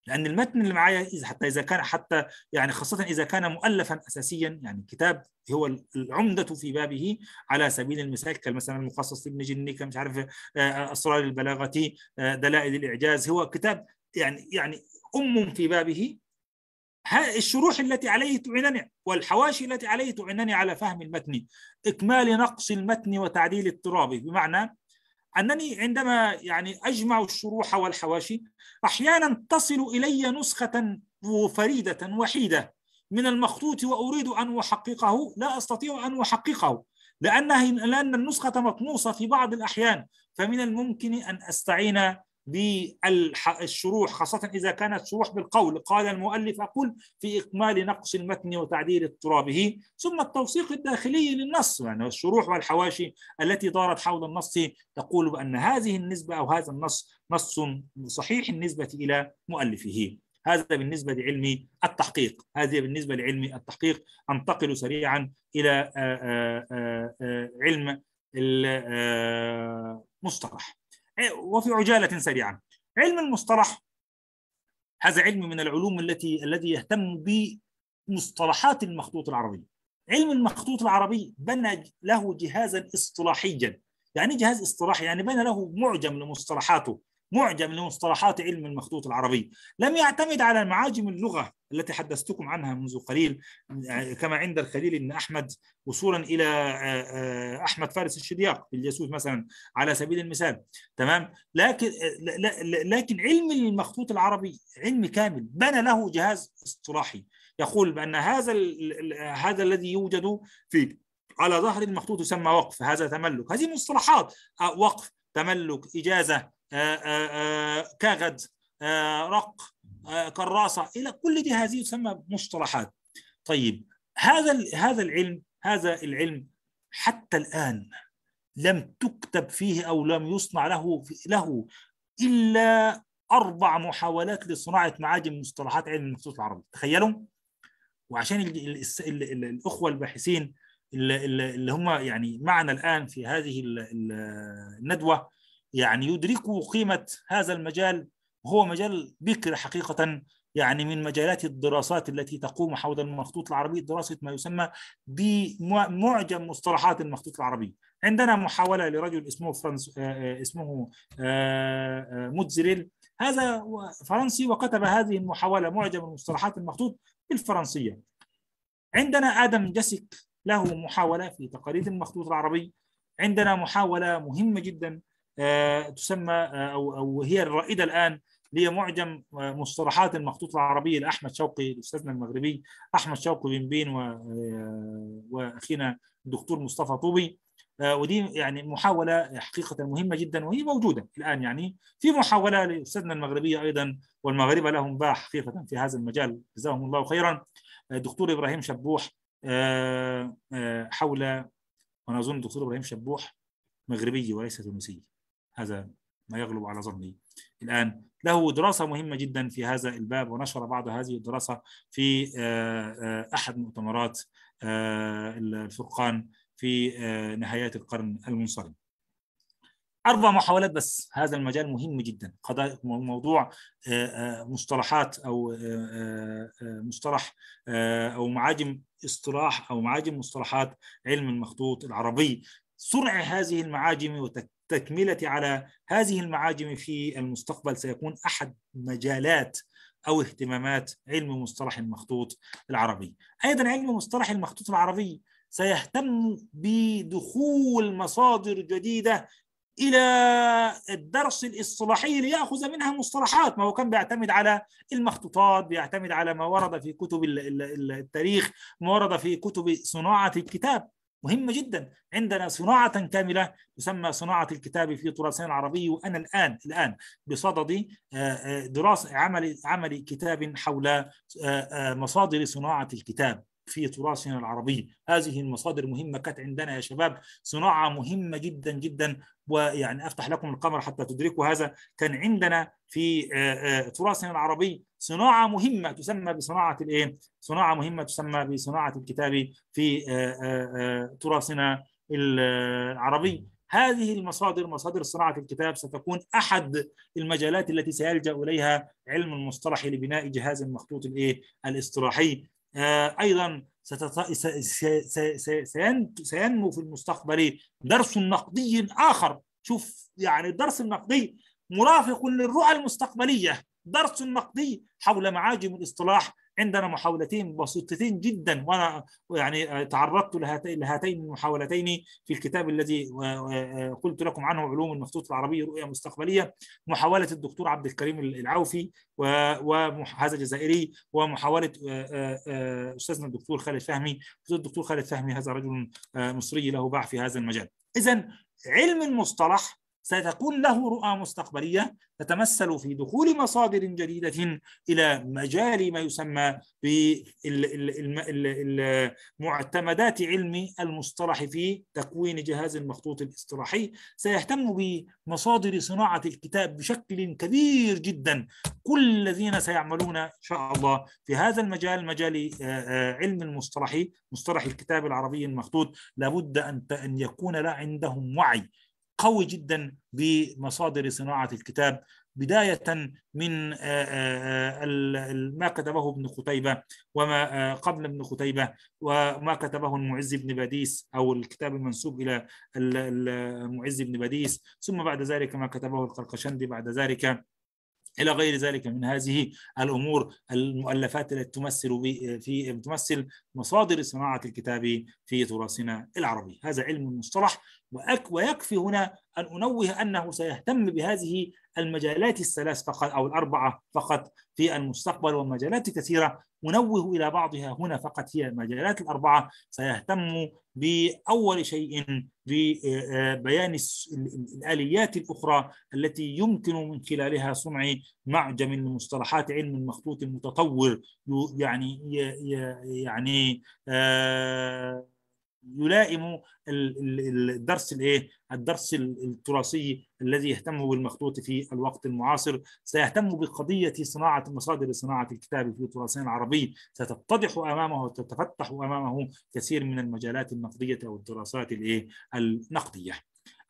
لان المتن اللي معايا اذا حتى اذا كان حتى يعني خاصه اذا كان مؤلفا اساسيا يعني كتاب هو العمده في بابه على سبيل المثال كالمثلا المخصص لابن جني مش عارف آه، آه، اسرار البلاغه آه، دلائل الاعجاز هو كتاب يعني يعني ام في بابه الشروح التي عليه تعينني والحواشي التي عليه تعينني على فهم المتن إكمال نقص المتن وتعديل اضطرابه بمعنى أنني عندما يعني أجمع الشروح والحواشي أحيانا تصل إلي نسخة فريدة وحيدة من المخطوط وأريد أن أحققه لا أستطيع أن أحققه لأن لأن النسخة مطموسة في بعض الأحيان فمن الممكن أن أستعين بالشروح خاصة إذا كانت شروح بالقول قال المؤلف أقول في إكمال نقص المتن وتعديل اضطرابه ثم التوثيق الداخلي للنص يعني الشروح والحواشي التي دارت حول النص تقول بأن هذه النسبة أو هذا النص نص صحيح النسبة إلى مؤلفه هذا بالنسبة لعلم التحقيق هذه بالنسبة لعلم التحقيق أنتقل سريعا إلى آه، آه، آه، علم المصطلح وفي عجالة سريعا علم المصطلح هذا علم من العلوم التي الذي يهتم بمصطلحات المخطوط العربي علم المخطوط العربي بنى له جهازا اصطلاحيا يعني جهاز اصطلاحي يعني بنى له معجم لمصطلحاته معجم لمصطلحات علم المخطوط العربي لم يعتمد على معاجم اللغة التي حدثتكم عنها منذ قليل يعني كما عند الخليل إن أحمد وصولا إلى آه، أحمد فارس الشدياق في اليسوس مثلا على سبيل المثال تمام لكن لكن علم المخطوط العربي علم كامل بنى له جهاز اصطلاحي يقول بأن هذا هذا الذي يوجد في على ظهر المخطوط يسمى وقف هذا تملك هذه مصطلحات آه، وقف تملك إجازة آه، آه، آه، كغد رق كراسه الى كل دي هذه تسمى مصطلحات طيب هذا هذا العلم هذا العلم حتى الان لم تكتب فيه او لم يصنع له له الا اربع محاولات لصناعه معاجم مصطلحات علم النصوص العربي تخيلوا وعشان الـ الـ الـ الاخوه الباحثين اللي هم يعني معنا الان في هذه الندوه يعني يدركوا قيمة هذا المجال هو مجال بكر حقيقة يعني من مجالات الدراسات التي تقوم حول المخطوط العربي دراسة ما يسمى بمعجم مصطلحات المخطوط العربي عندنا محاولة لرجل اسمه فرنس آه، آه، اسمه آه، موتزريل هذا فرنسي وكتب هذه المحاولة معجم المصطلحات المخطوط بالفرنسية عندنا آدم جسك له محاولة في تقاليد المخطوط العربي عندنا محاولة مهمة جدا آه، تسمى آه، او او هي الرائده الان هي معجم آه، مصطلحات المخطوط العربي لاحمد شوقي استاذنا المغربي احمد شوقي بن بين واخينا الدكتور مصطفى طوبي ودي يعني محاوله حقيقه مهمه جدا وهي موجوده الان يعني في محاوله لاستاذنا المغربيه ايضا والمغاربه لهم باع حقيقه في هذا المجال جزاهم الله خيرا الدكتور ابراهيم شبوح حول وانا اظن الدكتور ابراهيم شبوح مغربي وليس تونسي هذا ما يغلب على ظني الآن له دراسة مهمة جدا في هذا الباب ونشر بعض هذه الدراسة في آه، آه، أحد مؤتمرات آه، الفرقان في نهايات القرن المنصرم أربع محاولات بس هذا المجال مهم جدا قضايا موضوع مصطلحات أو مصطلح أو معاجم اصطلاح أو معاجم مصطلحات علم المخطوط العربي صنع هذه المعاجم التكملة على هذه المعاجم في المستقبل سيكون أحد مجالات أو اهتمامات علم مصطلح المخطوط العربي أيضا علم مصطلح المخطوط العربي سيهتم بدخول مصادر جديدة الى الدرس الاصطلاحي لياخذ منها مصطلحات ما هو كان بيعتمد على المخطوطات بيعتمد على ما ورد في كتب التاريخ ما ورد في كتب صناعه الكتاب مهمة جدا عندنا صناعة كاملة تسمى صناعة الكتاب في تراثنا العربي وأنا الآن الآن بصدد آه، آه، دراسة عمل عمل كتاب حول آه، مصادر صناعة الكتاب في تراثنا العربي هذه المصادر مهمة كانت عندنا يا شباب صناعة مهمة جدا جدا ويعني أفتح لكم القمر حتى تدركوا هذا كان عندنا في تراثنا العربي صناعة مهمة تسمى بصناعة الإيه؟ صناعة مهمة تسمى بصناعة الكتاب في آه، آه، آه، تراثنا العربي هذه المصادر مصادر صناعة الكتاب ستكون أحد المجالات التي سيلجأ إليها علم المصطلح لبناء جهاز المخطوط الإيه؟ الاصطلاحي أيضا سينمو في المستقبل درس نقدي آخر شوف يعني الدرس النقدي مرافق للرؤى المستقبلية درس نقدي حول معاجم الاصطلاح عندنا محاولتين بسيطتين جدا وانا يعني تعرضت لهاتين المحاولتين في الكتاب الذي قلت لكم عنه علوم المخطوط العربي رؤيه مستقبليه محاوله الدكتور عبد الكريم العوفي وهذا جزائري ومحاوله استاذنا الدكتور خالد فهمي الدكتور خالد فهمي هذا رجل مصري له باع في هذا المجال اذا علم المصطلح ستكون له رؤى مستقبلية تتمثل في دخول مصادر جديدة إلى مجال ما يسمى بالمعتمدات علم المصطلح في تكوين جهاز المخطوط الاصطلاحي سيهتم بمصادر صناعة الكتاب بشكل كبير جدا كل الذين سيعملون إن شاء الله في هذا المجال مجال آه، آه، علم المصطلحي مصطلح الكتاب العربي المخطوط لابد أن يكون لا عندهم وعي قوي جدا بمصادر صناعه الكتاب بداية من آه، آه، آه، ما كتبه ابن قتيبة وما قبل ابن قتيبة وما كتبه المعز بن باديس أو الكتاب المنسوب إلى المعز بن باديس ثم بعد ذلك ما كتبه القرقشندي بعد ذلك الى غير ذلك من هذه الامور المؤلفات التي تمثل في تمثل مصادر صناعه الكتاب في تراثنا العربي هذا علم المصطلح ويكفي هنا أن أنوه أنه سيهتم بهذه المجالات الثلاث فقط أو الأربعة فقط في المستقبل ومجالات كثيرة منوه إلى بعضها هنا فقط هي المجالات الأربعة سيهتم بأول شيء ببيان آه، الآليات الأخرى التي يمكن من خلالها صنع معجم لمصطلحات علم مخطوط متطور يعني يعني آه يلائم الدرس الايه الدرس التراثي الذي يهتم بالمخطوط في الوقت المعاصر سيهتم بقضيه صناعه مصادر صناعه الكتاب في تراثنا العربي ستتضح امامه وتتفتح امامه كثير من المجالات النقديه او الدراسات الايه النقديه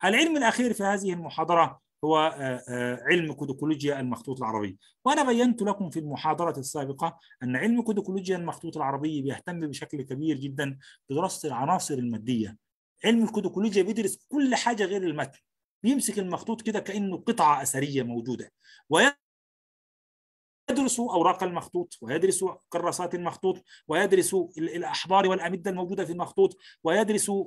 العلم الاخير في هذه المحاضره هو آه، آه، علم كودكولوجيا المخطوط العربي وأنا بينت لكم في المحاضرة السابقة أن علم كودكولوجيا المخطوط العربي بيهتم بشكل كبير جدا بدراسة العناصر المادية علم الكودكولوجيا بيدرس كل حاجة غير المتن بيمسك المخطوط كده كأنه قطعة أثرية موجودة وينظر يدرسوا أوراق المخطوط ويدرسوا كراسات المخطوط ويدرسوا الأحبار والأمدة الموجودة في المخطوط ويدرسوا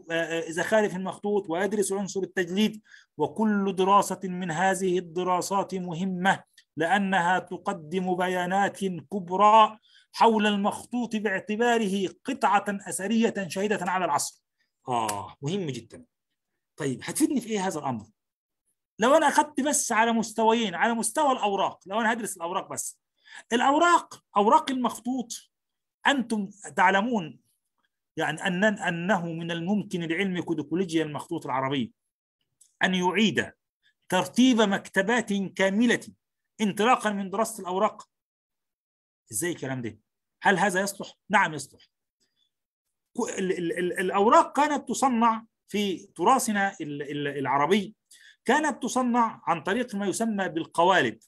زخارف آه، آه، المخطوط ويدرسوا عنصر التجليد وكل دراسة من هذه الدراسات مهمة لأنها تقدم بيانات كبرى حول المخطوط باعتباره قطعة أثرية شهيدة على العصر آه مهم جدا طيب هتفيدني في إيه هذا الأمر؟ لو أنا أخذت بس على مستويين على مستوى الأوراق لو أنا هدرس الأوراق بس الأوراق أوراق المخطوط أنتم تعلمون يعني أن أنه من الممكن لعلم كوديكولوجيا المخطوط العربي أن يعيد ترتيب مكتبات كاملة انطلاقا من دراسة الأوراق إزاي الكلام ده؟ هل هذا يصلح؟ نعم يصلح الأوراق كانت تصنع في تراثنا العربي كانت تصنع عن طريق ما يسمى بالقوالب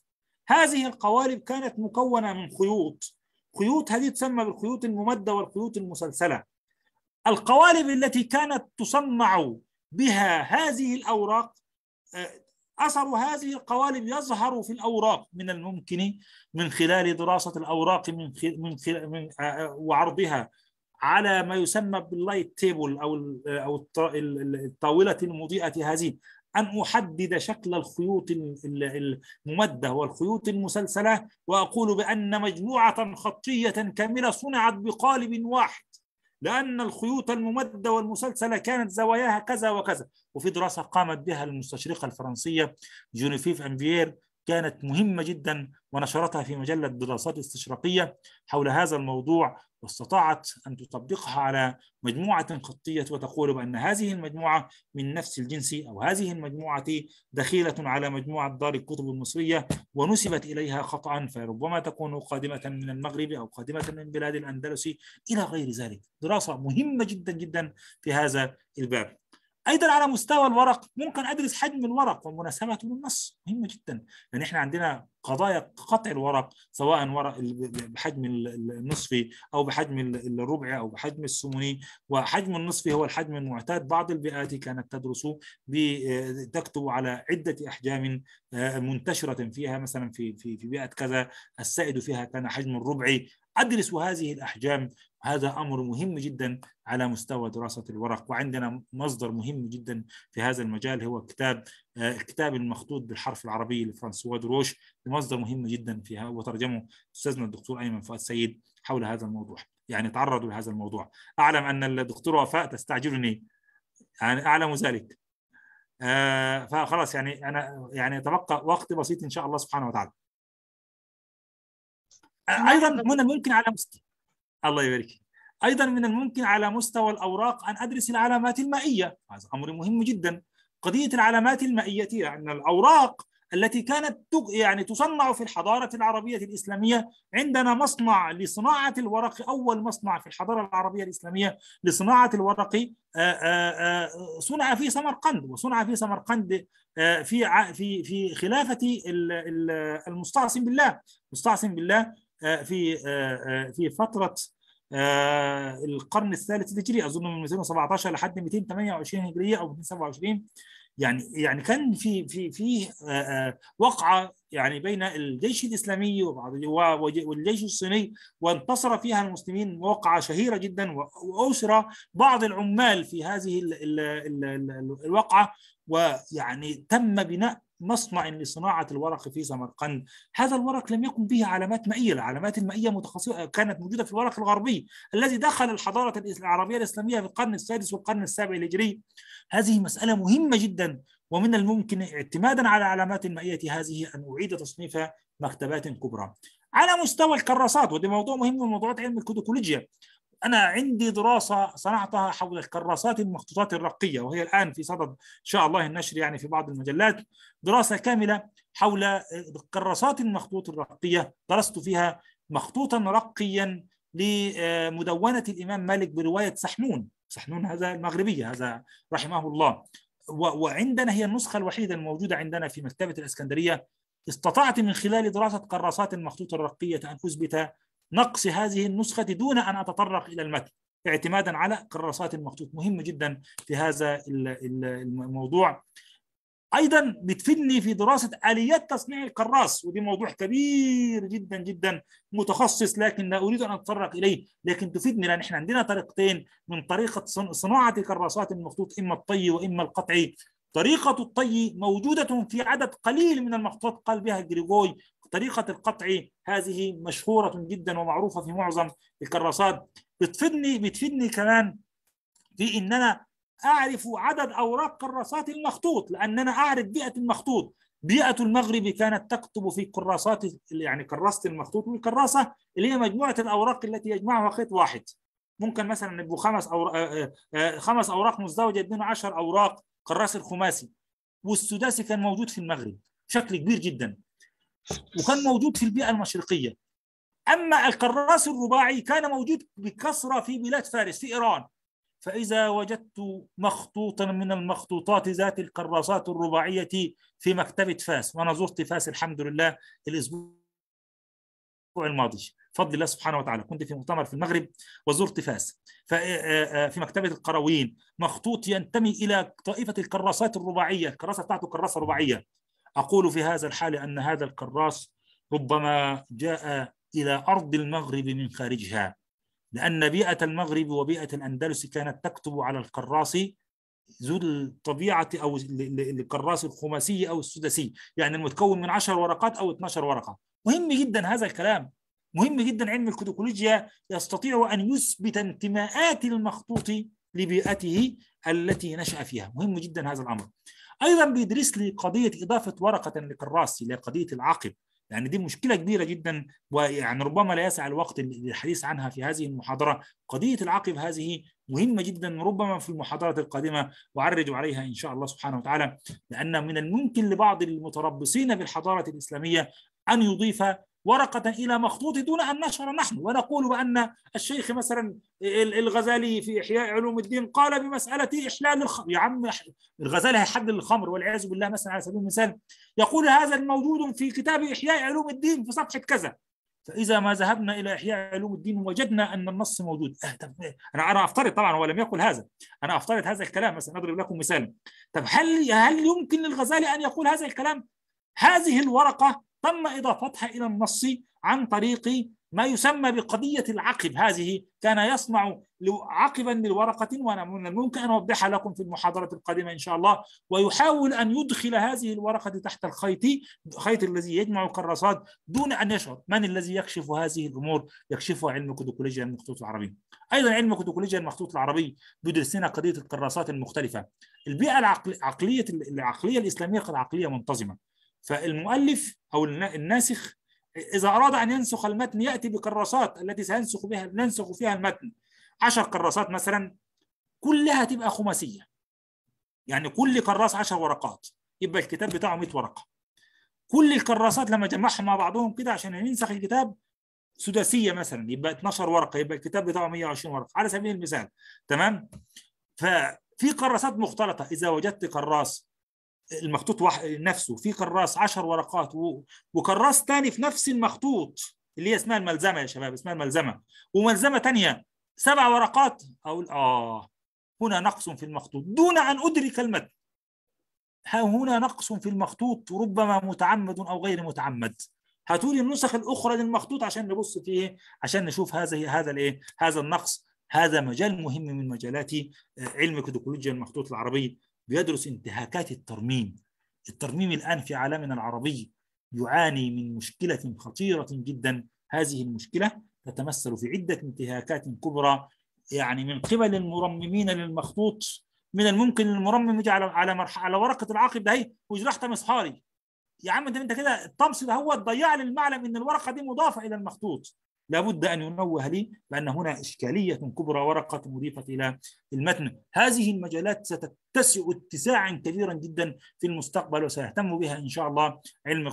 هذه القوالب كانت مكونة من خيوط خيوط هذه تسمى بالخيوط الممدة والخيوط المسلسلة القوالب التي كانت تصنع بها هذه الأوراق آه، أثر هذه القوالب يظهر في الأوراق من الممكن من خلال دراسة الأوراق من من من آه، آه، وعرضها على ما يسمى باللايت تيبل أو أو الطاولة المضيئة هذه أن أحدد شكل الخيوط الممدة والخيوط المسلسلة وأقول بأن مجموعة خطية كاملة صنعت بقالب واحد لأن الخيوط الممدة والمسلسلة كانت زواياها كذا وكذا وفي دراسة قامت بها المستشرقة الفرنسية جونيفيف أنفيير كانت مهمة جدا ونشرتها في مجلة دراسات استشراقية حول هذا الموضوع واستطاعت أن تطبقها على مجموعة خطية وتقول بأن هذه المجموعة من نفس الجنس أو هذه المجموعة دخيلة على مجموعة دار الكتب المصرية ونسبت إليها خطأ فربما تكون قادمة من المغرب أو قادمة من بلاد الأندلس إلى غير ذلك دراسة مهمة جدا جدا في هذا الباب ايضا على مستوى الورق ممكن ادرس حجم الورق ومناسبته للنص مهمه جدا يعني احنا عندنا قضايا قطع الورق سواء ورق بحجم النصفي او بحجم الربع او بحجم السمني وحجم النصفي هو الحجم المعتاد بعض البيئات كانت تدرس تكتب على عده احجام آه، منتشره فيها مثلا في في في بيئه كذا السائد فيها كان حجم الربعي أدرس هذه الأحجام هذا أمر مهم جدا على مستوى دراسة الورق وعندنا مصدر مهم جدا في هذا المجال هو كتاب آه، كتاب المخطوط بالحرف العربي لفرانسوا دروش مصدر مهم جدا فيها وترجمه أستاذنا الدكتور أيمن فؤاد سيد حول هذا الموضوع يعني تعرضوا لهذا الموضوع أعلم أن الدكتور وفاء تستعجلني يعني أعلم ذلك آه فخلاص يعني أنا يعني تبقى وقت بسيط إن شاء الله سبحانه وتعالى ايضا من الممكن على مستوى الله يبارك ايضا من الممكن على مستوى الاوراق ان ادرس العلامات المائيه هذا امر مهم جدا قضيه العلامات المائيه يعني الاوراق التي كانت يعني تصنع في الحضارة العربية الإسلامية عندنا مصنع لصناعة الورق أول مصنع في الحضارة العربية الإسلامية لصناعة الورق آه، آه، آه، صنع في سمرقند وصنع في سمرقند في في في خلافة المستعصم بالله مستعصم بالله آه، في آه، آه، في فتره القرن الثالث الهجري اظن من 217 لحد 228 هجريه او 227 يعني يعني كان في في في وقعه يعني بين الجيش الاسلامي وبعض والجيش الصيني وانتصر فيها المسلمين وقعه شهيره جدا واسر بعض العمال في هذه الوقعه ويعني تم بناء مصنع لصناعة الورق في سمرقند هذا الورق لم يكن به علامات مائية العلامات المائية متخصصة كانت موجودة في الورق الغربي الذي دخل الحضارة العربية الإسلامية في القرن السادس والقرن السابع الهجري هذه مسألة مهمة جدا ومن الممكن اعتمادا على علامات المائية هذه أن أعيد تصنيف مكتبات كبرى على مستوى الكراسات وده موضوع مهم من موضوعات علم الكودوكولوجيا أنا عندي دراسة صنعتها حول الكراسات المخطوطات الرقية وهي الآن في صدد إن شاء الله النشر يعني في بعض المجلات دراسة كاملة حول الكراسات المخطوط الرقية درست فيها مخطوطا رقيا لمدونة الإمام مالك برواية سحنون سحنون هذا المغربية هذا رحمه الله وعندنا هي النسخة الوحيدة الموجودة عندنا في مكتبة الإسكندرية استطعت من خلال دراسة كراسات المخطوط الرقية أن أثبت نقص هذه النسخة دون أن أتطرق إلى المتن اعتمادا على كراسات المخطوط مهمة جدا في هذا الموضوع ايضا بتفني في دراسه اليات تصنيع الكراس ودي موضوع كبير جدا جدا متخصص لكن لا اريد ان اتطرق اليه لكن تفيدني لان احنا عندنا طريقتين من طريقه صناعه الكراسات المخطوط اما الطي واما القطعي طريقة الطي موجودة في عدد قليل من المخطوطات قال بها جريجوي طريقة القطع هذه مشهورة جدا ومعروفة في معظم الكراسات بتفيدني بتفيدني كمان في ان انا اعرف عدد اوراق كراسات المخطوط لان انا اعرف بيئة المخطوط بيئة المغرب كانت تكتب في كراسات يعني كراسة المخطوط والكراسة اللي هي مجموعة الأوراق التي يجمعها خيط واحد ممكن مثلا يبقوا خمس أوراق آه، آه، آه، خمس أوراق مزدوجة 12 أوراق كراس الخماسي والسداسي كان موجود في المغرب بشكل كبير جدا وكان موجود في البيئة المشرقية أما الكراس الرباعي كان موجود بكثرة في بلاد فارس في إيران فإذا وجدت مخطوطا من المخطوطات ذات الكراسات الرباعية في مكتبة فاس وأنا زرت فاس الحمد لله الأسبوع الماضي فضل الله سبحانه وتعالى كنت في مؤتمر في المغرب وزرت فاس آه، آه، آه، في مكتبة القرويين مخطوط ينتمي إلى طائفة الكراسات الرباعية الكراسة بتاعته كراسة رباعية أقول في هذا الحال أن هذا الكراس ربما جاء إلى أرض المغرب من خارجها لأن بيئة المغرب وبيئة الأندلس كانت تكتب على الكراس ذو الطبيعة أو الكراس الخماسي أو السداسي يعني المتكون من 10 ورقات أو 12 ورقة مهم جدا هذا الكلام مهم جدا علم الكتوكولوجيا يستطيع أن يثبت انتماءات المخطوط لبيئته التي نشأ فيها مهم جدا هذا الأمر ايضا بيدرس لي قضيه اضافه ورقه لكراسي اللي هي قضيه العقب يعني دي مشكلة كبيرة جدا ويعني ربما لا يسع الوقت للحديث عنها في هذه المحاضرة قضية العقب هذه مهمة جدا ربما في المحاضرة القادمة وعرج عليها إن شاء الله سبحانه وتعالى لأن من الممكن لبعض المتربصين بالحضارة الإسلامية أن يضيف ورقة إلى مخطوط دون أن نشعر نحن ونقول بأن الشيخ مثلا الغزالي في إحياء علوم الدين قال بمسألة إحلال الخمر يا عم الغزالي حد الخمر والعياذ بالله مثلا على سبيل المثال يقول هذا الموجود في كتاب إحياء علوم الدين في صفحة كذا فإذا ما ذهبنا إلى إحياء علوم الدين وجدنا أن النص موجود آه، أنا أنا أفترض طبعا هو لم يقل هذا أنا أفترض هذا الكلام مثلا أضرب لكم مثال طب هل هل يمكن للغزالي أن يقول هذا الكلام هذه الورقة تم إضافتها إلى النص عن طريق ما يسمى بقضية العقب هذه كان يصنع عقبا للورقة وأنا من الممكن أن أوضحها لكم في المحاضرة القادمة إن شاء الله ويحاول أن يدخل هذه الورقة تحت الخيط الخيط الذي يجمع الكراسات دون أن يشعر من الذي يكشف هذه الأمور يكشفها علم كودوكولوجيا المخطوط العربي أيضا علم كودوكولوجيا المخطوط العربي بدرسنا قضية الكراسات المختلفة البيئة العقلية العقلية الإسلامية العقلية منتظمة فالمؤلف أو الناسخ إذا أراد أن ينسخ المتن يأتي بكراسات التي سينسخ بها ننسخ فيها المتن عشر كراسات مثلا كلها تبقى خماسية يعني كل كراس عشر ورقات يبقى الكتاب بتاعه 100 ورقة كل الكراسات لما جمعهم مع بعضهم كده عشان ينسخ الكتاب سداسيه مثلا يبقى 12 ورقه يبقى الكتاب بتاعه 120 ورقه على سبيل المثال تمام ففي كراسات مختلطه اذا وجدت كراس المخطوط نفسه في كراس 10 ورقات وكراس ثاني في نفس المخطوط اللي هي اسمها الملزمه يا شباب اسمها الملزمه وملزمه ثانيه سبع ورقات اقول اه هنا نقص في المخطوط دون ان ادرك المد ها هنا نقص في المخطوط ربما متعمد او غير متعمد هاتوا لي النسخ الاخرى للمخطوط عشان نبص فيه عشان نشوف هذا هذا الايه هذا النقص هذا مجال مهم من مجالات آه، علم كودكولوجيا المخطوط العربي بيدرس انتهاكات الترميم الترميم الآن في عالمنا العربي يعاني من مشكلة خطيرة جدا هذه المشكلة تتمثل في عدة انتهاكات كبرى يعني من قبل المرممين للمخطوط من الممكن المرمم يجي على على على ورقه العقد ده هي إيه، وجرحت مصحاري يا عم انت انت كده الطمس ده هو تضيع لي المعلم ان الورقه دي مضافه الى المخطوط لا بد أن ينوه لي بأن هنا إشكالية كبرى ورقة مضيفة إلى المتن هذه المجالات ستتسع اتساعا كبيرا جدا في المستقبل وسيهتم بها إن شاء الله علم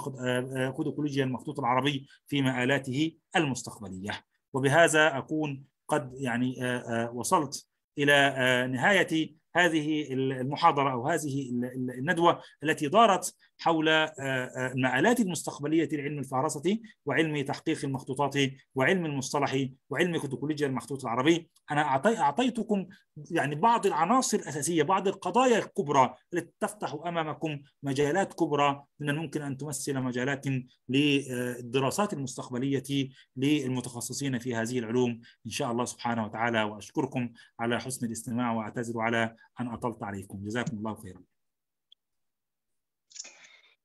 كودوكولوجيا آه، آه، المخطوط العربي في مآلاته المستقبلية وبهذا أكون قد يعني آه، وصلت إلى نهاية هذه المحاضرة أو هذه الندوة التي دارت حول آه، آه، المآلات المستقبلية لعلم الفهرسة وعلم تحقيق المخطوطات وعلم المصطلح وعلم كتوكولوجيا المخطوط العربي أنا أعطيتكم يعني بعض العناصر الأساسية بعض القضايا الكبرى التي تفتح أمامكم مجالات كبرى من الممكن أن تمثل مجالات للدراسات المستقبلية للمتخصصين في هذه العلوم إن شاء الله سبحانه وتعالى وأشكركم على حسن الاستماع وأعتذر على أن أطلت عليكم جزاكم الله خيرا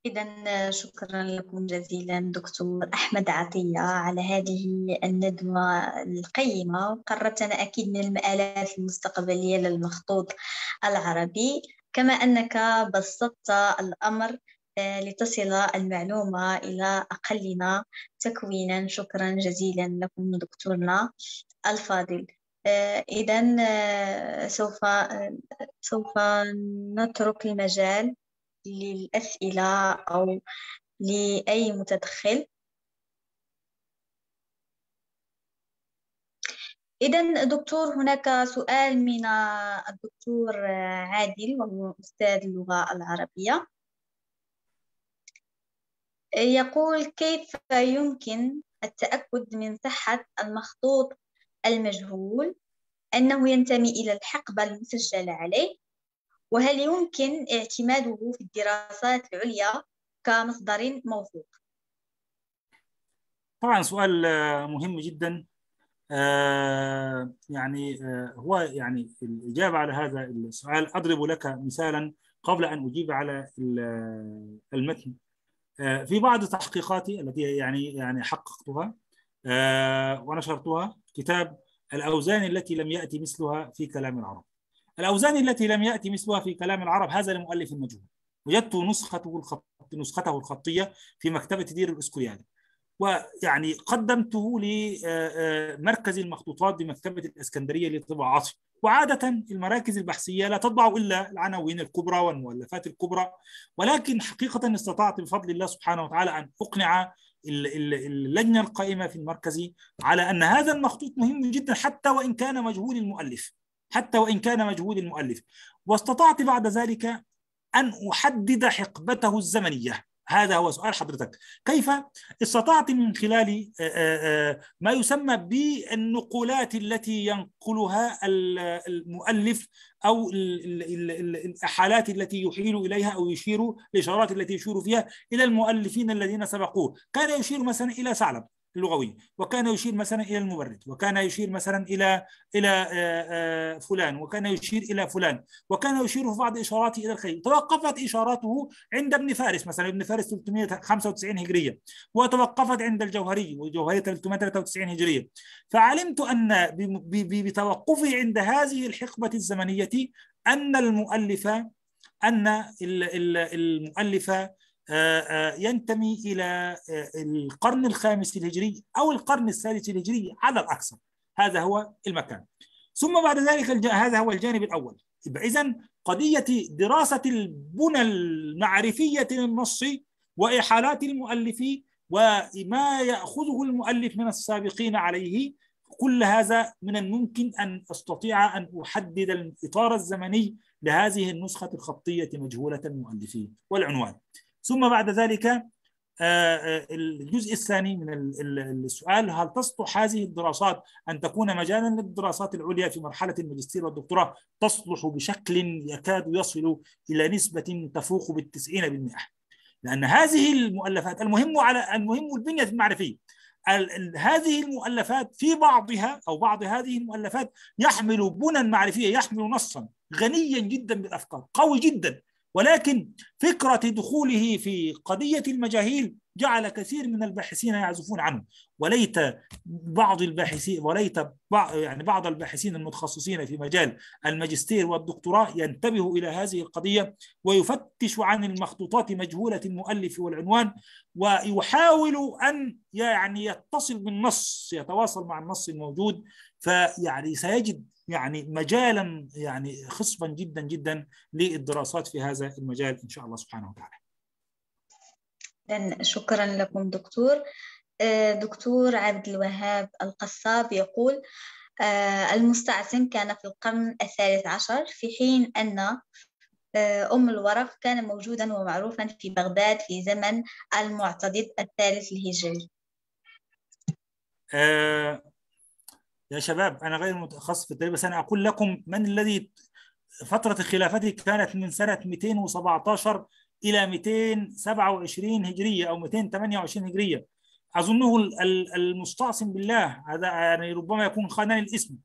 إذا شكرا لكم جزيلا دكتور أحمد عطية على هذه الندوة القيمة وقربتنا أكيد من المآلات المستقبلية للمخطوط العربي كما أنك بسطت الأمر آه، لتصل المعلومة إلى أقلنا تكوينا شكرا جزيلا لكم دكتورنا الفاضل آه، إذا آه، سوف سوف نترك المجال للأسئلة أو لأي متدخل إذا دكتور هناك سؤال من الدكتور عادل وهو أستاذ اللغة العربية يقول كيف يمكن التأكد من صحة المخطوط المجهول أنه ينتمي إلى الحقبة المسجلة عليه وهل يمكن اعتماده في الدراسات العليا كمصدر موثوق؟ طبعا سؤال آه، مهم جدا آه، يعني آه، هو يعني الإجابة على هذا السؤال أضرب لك مثالا قبل أن أجيب على المتن في بعض تحقيقاتي التي يعني يعني حققتها ونشرتها كتاب الأوزان التي لم يأتي مثلها في كلام العرب الأوزان التي لم يأتي مثلها في كلام العرب هذا لمؤلف المجهول وجدت نسخته الخط... نسخته الخطية في مكتبة دير الأسكوياني ويعني قدمته لمركز آه، آه، المخطوطات بمكتبة الإسكندرية لطبع وعادة المراكز البحثية لا تطبع إلا العناوين الكبرى والمؤلفات الكبرى ولكن حقيقة استطعت بفضل الله سبحانه وتعالى أن أقنع اللجنة القائمة في المركز على أن هذا المخطوط مهم جدا حتى وإن كان مجهول المؤلف حتى وإن كان مجهود المؤلف واستطعت بعد ذلك أن أحدد حقبته الزمنية هذا هو سؤال حضرتك كيف استطعت من خلال آه، آه، آه، ما يسمى بالنقولات التي ينقلها المؤلف أو الأحالات التي يحيل إليها أو يشير الإشارات التي يشير فيها إلى المؤلفين الذين سبقوه كان يشير مثلا إلى ثعلب اللغوي وكان يشير مثلا الى المبرد وكان يشير مثلا الى الى آه، آه، فلان وكان يشير الى فلان وكان يشير في بعض اشاراته الى الخليل توقفت اشاراته عند ابن فارس مثلا ابن فارس 395 هجريه وتوقفت عند الجوهري والجوهري 393 هجريه فعلمت ان بتوقفي عند هذه الحقبه الزمنيه ان المؤلف ان المؤلف آه، آه، ينتمي إلى آه، القرن الخامس الهجري أو القرن السادس الهجري على الأكثر هذا هو المكان ثم بعد ذلك هذا هو الجانب الأول إذا قضية دراسة البنى المعرفية للنص وإحالات المؤلف وما يأخذه المؤلف من السابقين عليه كل هذا من الممكن أن أستطيع أن أحدد الإطار الزمني لهذه النسخة الخطية مجهولة المؤلفين والعنوان ثم بعد ذلك آه، آه، الجزء الثاني من السؤال هل تصلح هذه الدراسات ان تكون مجالا للدراسات العليا في مرحله الماجستير والدكتوراه تصلح بشكل يكاد يصل الى نسبه تفوق بال 90% لان هذه المؤلفات المهم على المهم البنيه المعرفيه هذه المؤلفات في بعضها او بعض هذه المؤلفات يحمل بنى معرفيه يحمل نصا غنيا جدا بالافكار قوي جدا ولكن فكرة دخوله في قضية المجاهيل جعل كثير من الباحثين يعزفون عنه وليت بعض الباحثين وليت بعض يعني بعض الباحثين المتخصصين في مجال الماجستير والدكتوراه ينتبه الى هذه القضيه ويفتش عن المخطوطات مجهوله المؤلف والعنوان ويحاول ان يعني يتصل بالنص يتواصل مع النص الموجود فيعني سيجد يعني مجالا يعني خصبا جدا جدا للدراسات في هذا المجال ان شاء الله سبحانه وتعالى. شكرا لكم دكتور. آه، دكتور عبد الوهاب القصاب يقول آه، المستعصم كان في القرن الثالث عشر في حين أن آه، أم الورق كان موجودا ومعروفا في بغداد في زمن المعتضد الثالث الهجري يا شباب أنا غير متخصص في التاريخ بس أنا أقول لكم من الذي فترة خلافته كانت من سنة 217 إلى 227 هجرية أو 228 هجرية أظنه المستعصم بالله هذا يعني ربما يكون خانان الاسم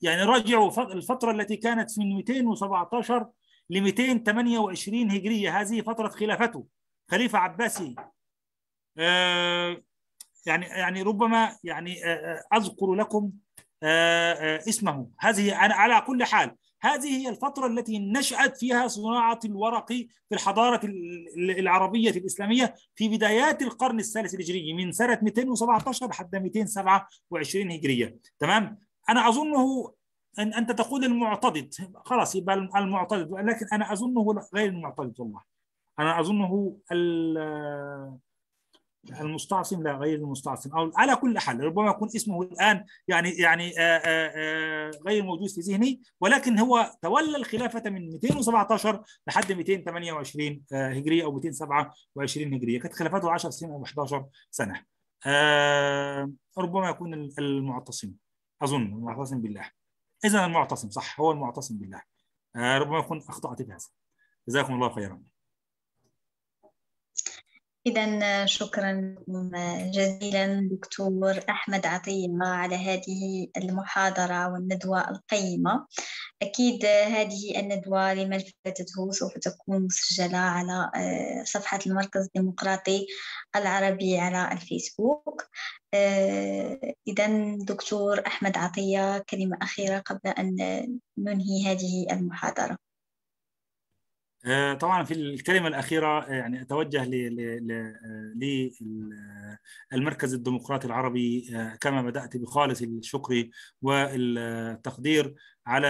يعني راجعوا الفترة التي كانت من 217 ل 228 هجرية هذه فترة خلافته خليفة عباسي آه، يعني يعني ربما يعني آه، آه، اذكر لكم آه، اسمه هذه أنا على كل حال هذه هي الفترة التي نشأت فيها صناعة الورق في الحضارة العربية الإسلامية في بدايات القرن الثالث الهجري من سنة 217 لحد 227 هجرية تمام أنا أظنه أن أنت تقول المعتضد خلاص يبقى المعتضد لكن أنا أظنه غير المعتضد والله أنا أظنه المستعصم لا غير المستعصم او على كل حال ربما يكون اسمه الان يعني يعني آآ آه، آآ آه، آه، غير موجود في ذهني ولكن هو تولى الخلافه من 217 لحد 228 هجريه او 227 هجريه كانت خلافته 10 سنين او 11 سنه ربما يكون المعتصم اظن المعتصم بالله اذا المعتصم صح هو المعتصم بالله ربما يكون اخطات في هذا جزاكم الله خيرا إذا شكرا جزيلا دكتور أحمد عطية على هذه المحاضرة والندوة القيمة أكيد هذه الندوة لمن فاتته سوف تكون مسجلة على آه، صفحة المركز الديمقراطي العربي على الفيسبوك آه، إذا دكتور أحمد عطية كلمة أخيرة قبل أن ننهي هذه المحاضرة آه، طبعا في الكلمه الاخيره آه، يعني اتوجه للمركز آه، الديمقراطي العربي كما بدات بخالص الشكر والتقدير على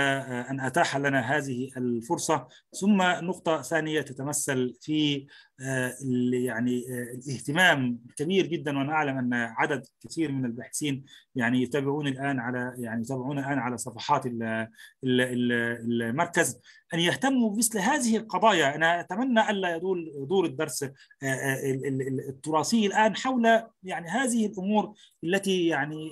ان اتاح لنا هذه الفرصه ثم نقطه ثانيه تتمثل في آه، اللي يعني آه، الاهتمام كبير جدا وانا اعلم ان عدد كثير من الباحثين يعني يتابعون الان على يعني يتابعون الان على صفحات المركز ان يهتموا بمثل هذه القضايا انا اتمنى الا يدور يدور الدرس آه، التراثي الان حول يعني هذه الامور التي يعني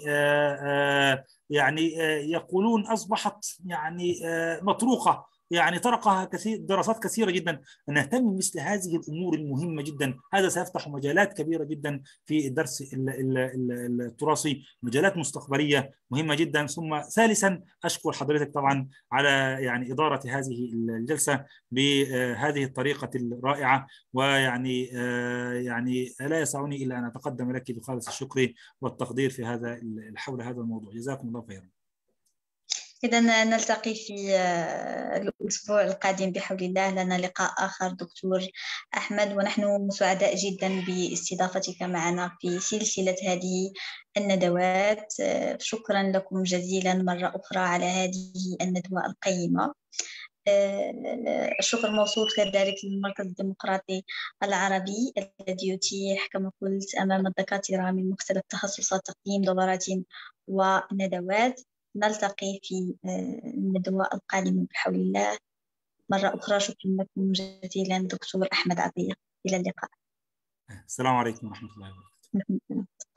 يعني يقولون اصبحت يعني مطروقه يعني طرقها كثير دراسات كثيره جدا نهتم بمثل هذه الامور المهمه جدا هذا سيفتح مجالات كبيره جدا في الدرس التراثي مجالات مستقبليه مهمه جدا ثم ثالثا اشكر حضرتك طبعا على يعني اداره هذه الجلسه بهذه الطريقه الرائعه ويعني آه، يعني لا يسعني الا ان اتقدم لك بخالص الشكر والتقدير في هذا حول هذا الموضوع جزاكم الله خيرا إذا نلتقي في آه، الأسبوع القادم بحول الله لنا لقاء آخر دكتور أحمد ونحن سعداء جدا باستضافتك معنا في سلسلة هذه الندوات آه، شكرا لكم جزيلا مرة أخرى على هذه الندوة القيمة آه، الشكر موصول كذلك للمركز الديمقراطي العربي الذي يتيح كما قلت أمام الدكاترة من مختلف التخصصات تقديم دورات وندوات نلتقي في آه، الندوة القادمة بحول الله مرة أخرى شكرا لكم جزيلا دكتور أحمد عطية إلى اللقاء السلام عليكم ورحمة الله وبركاته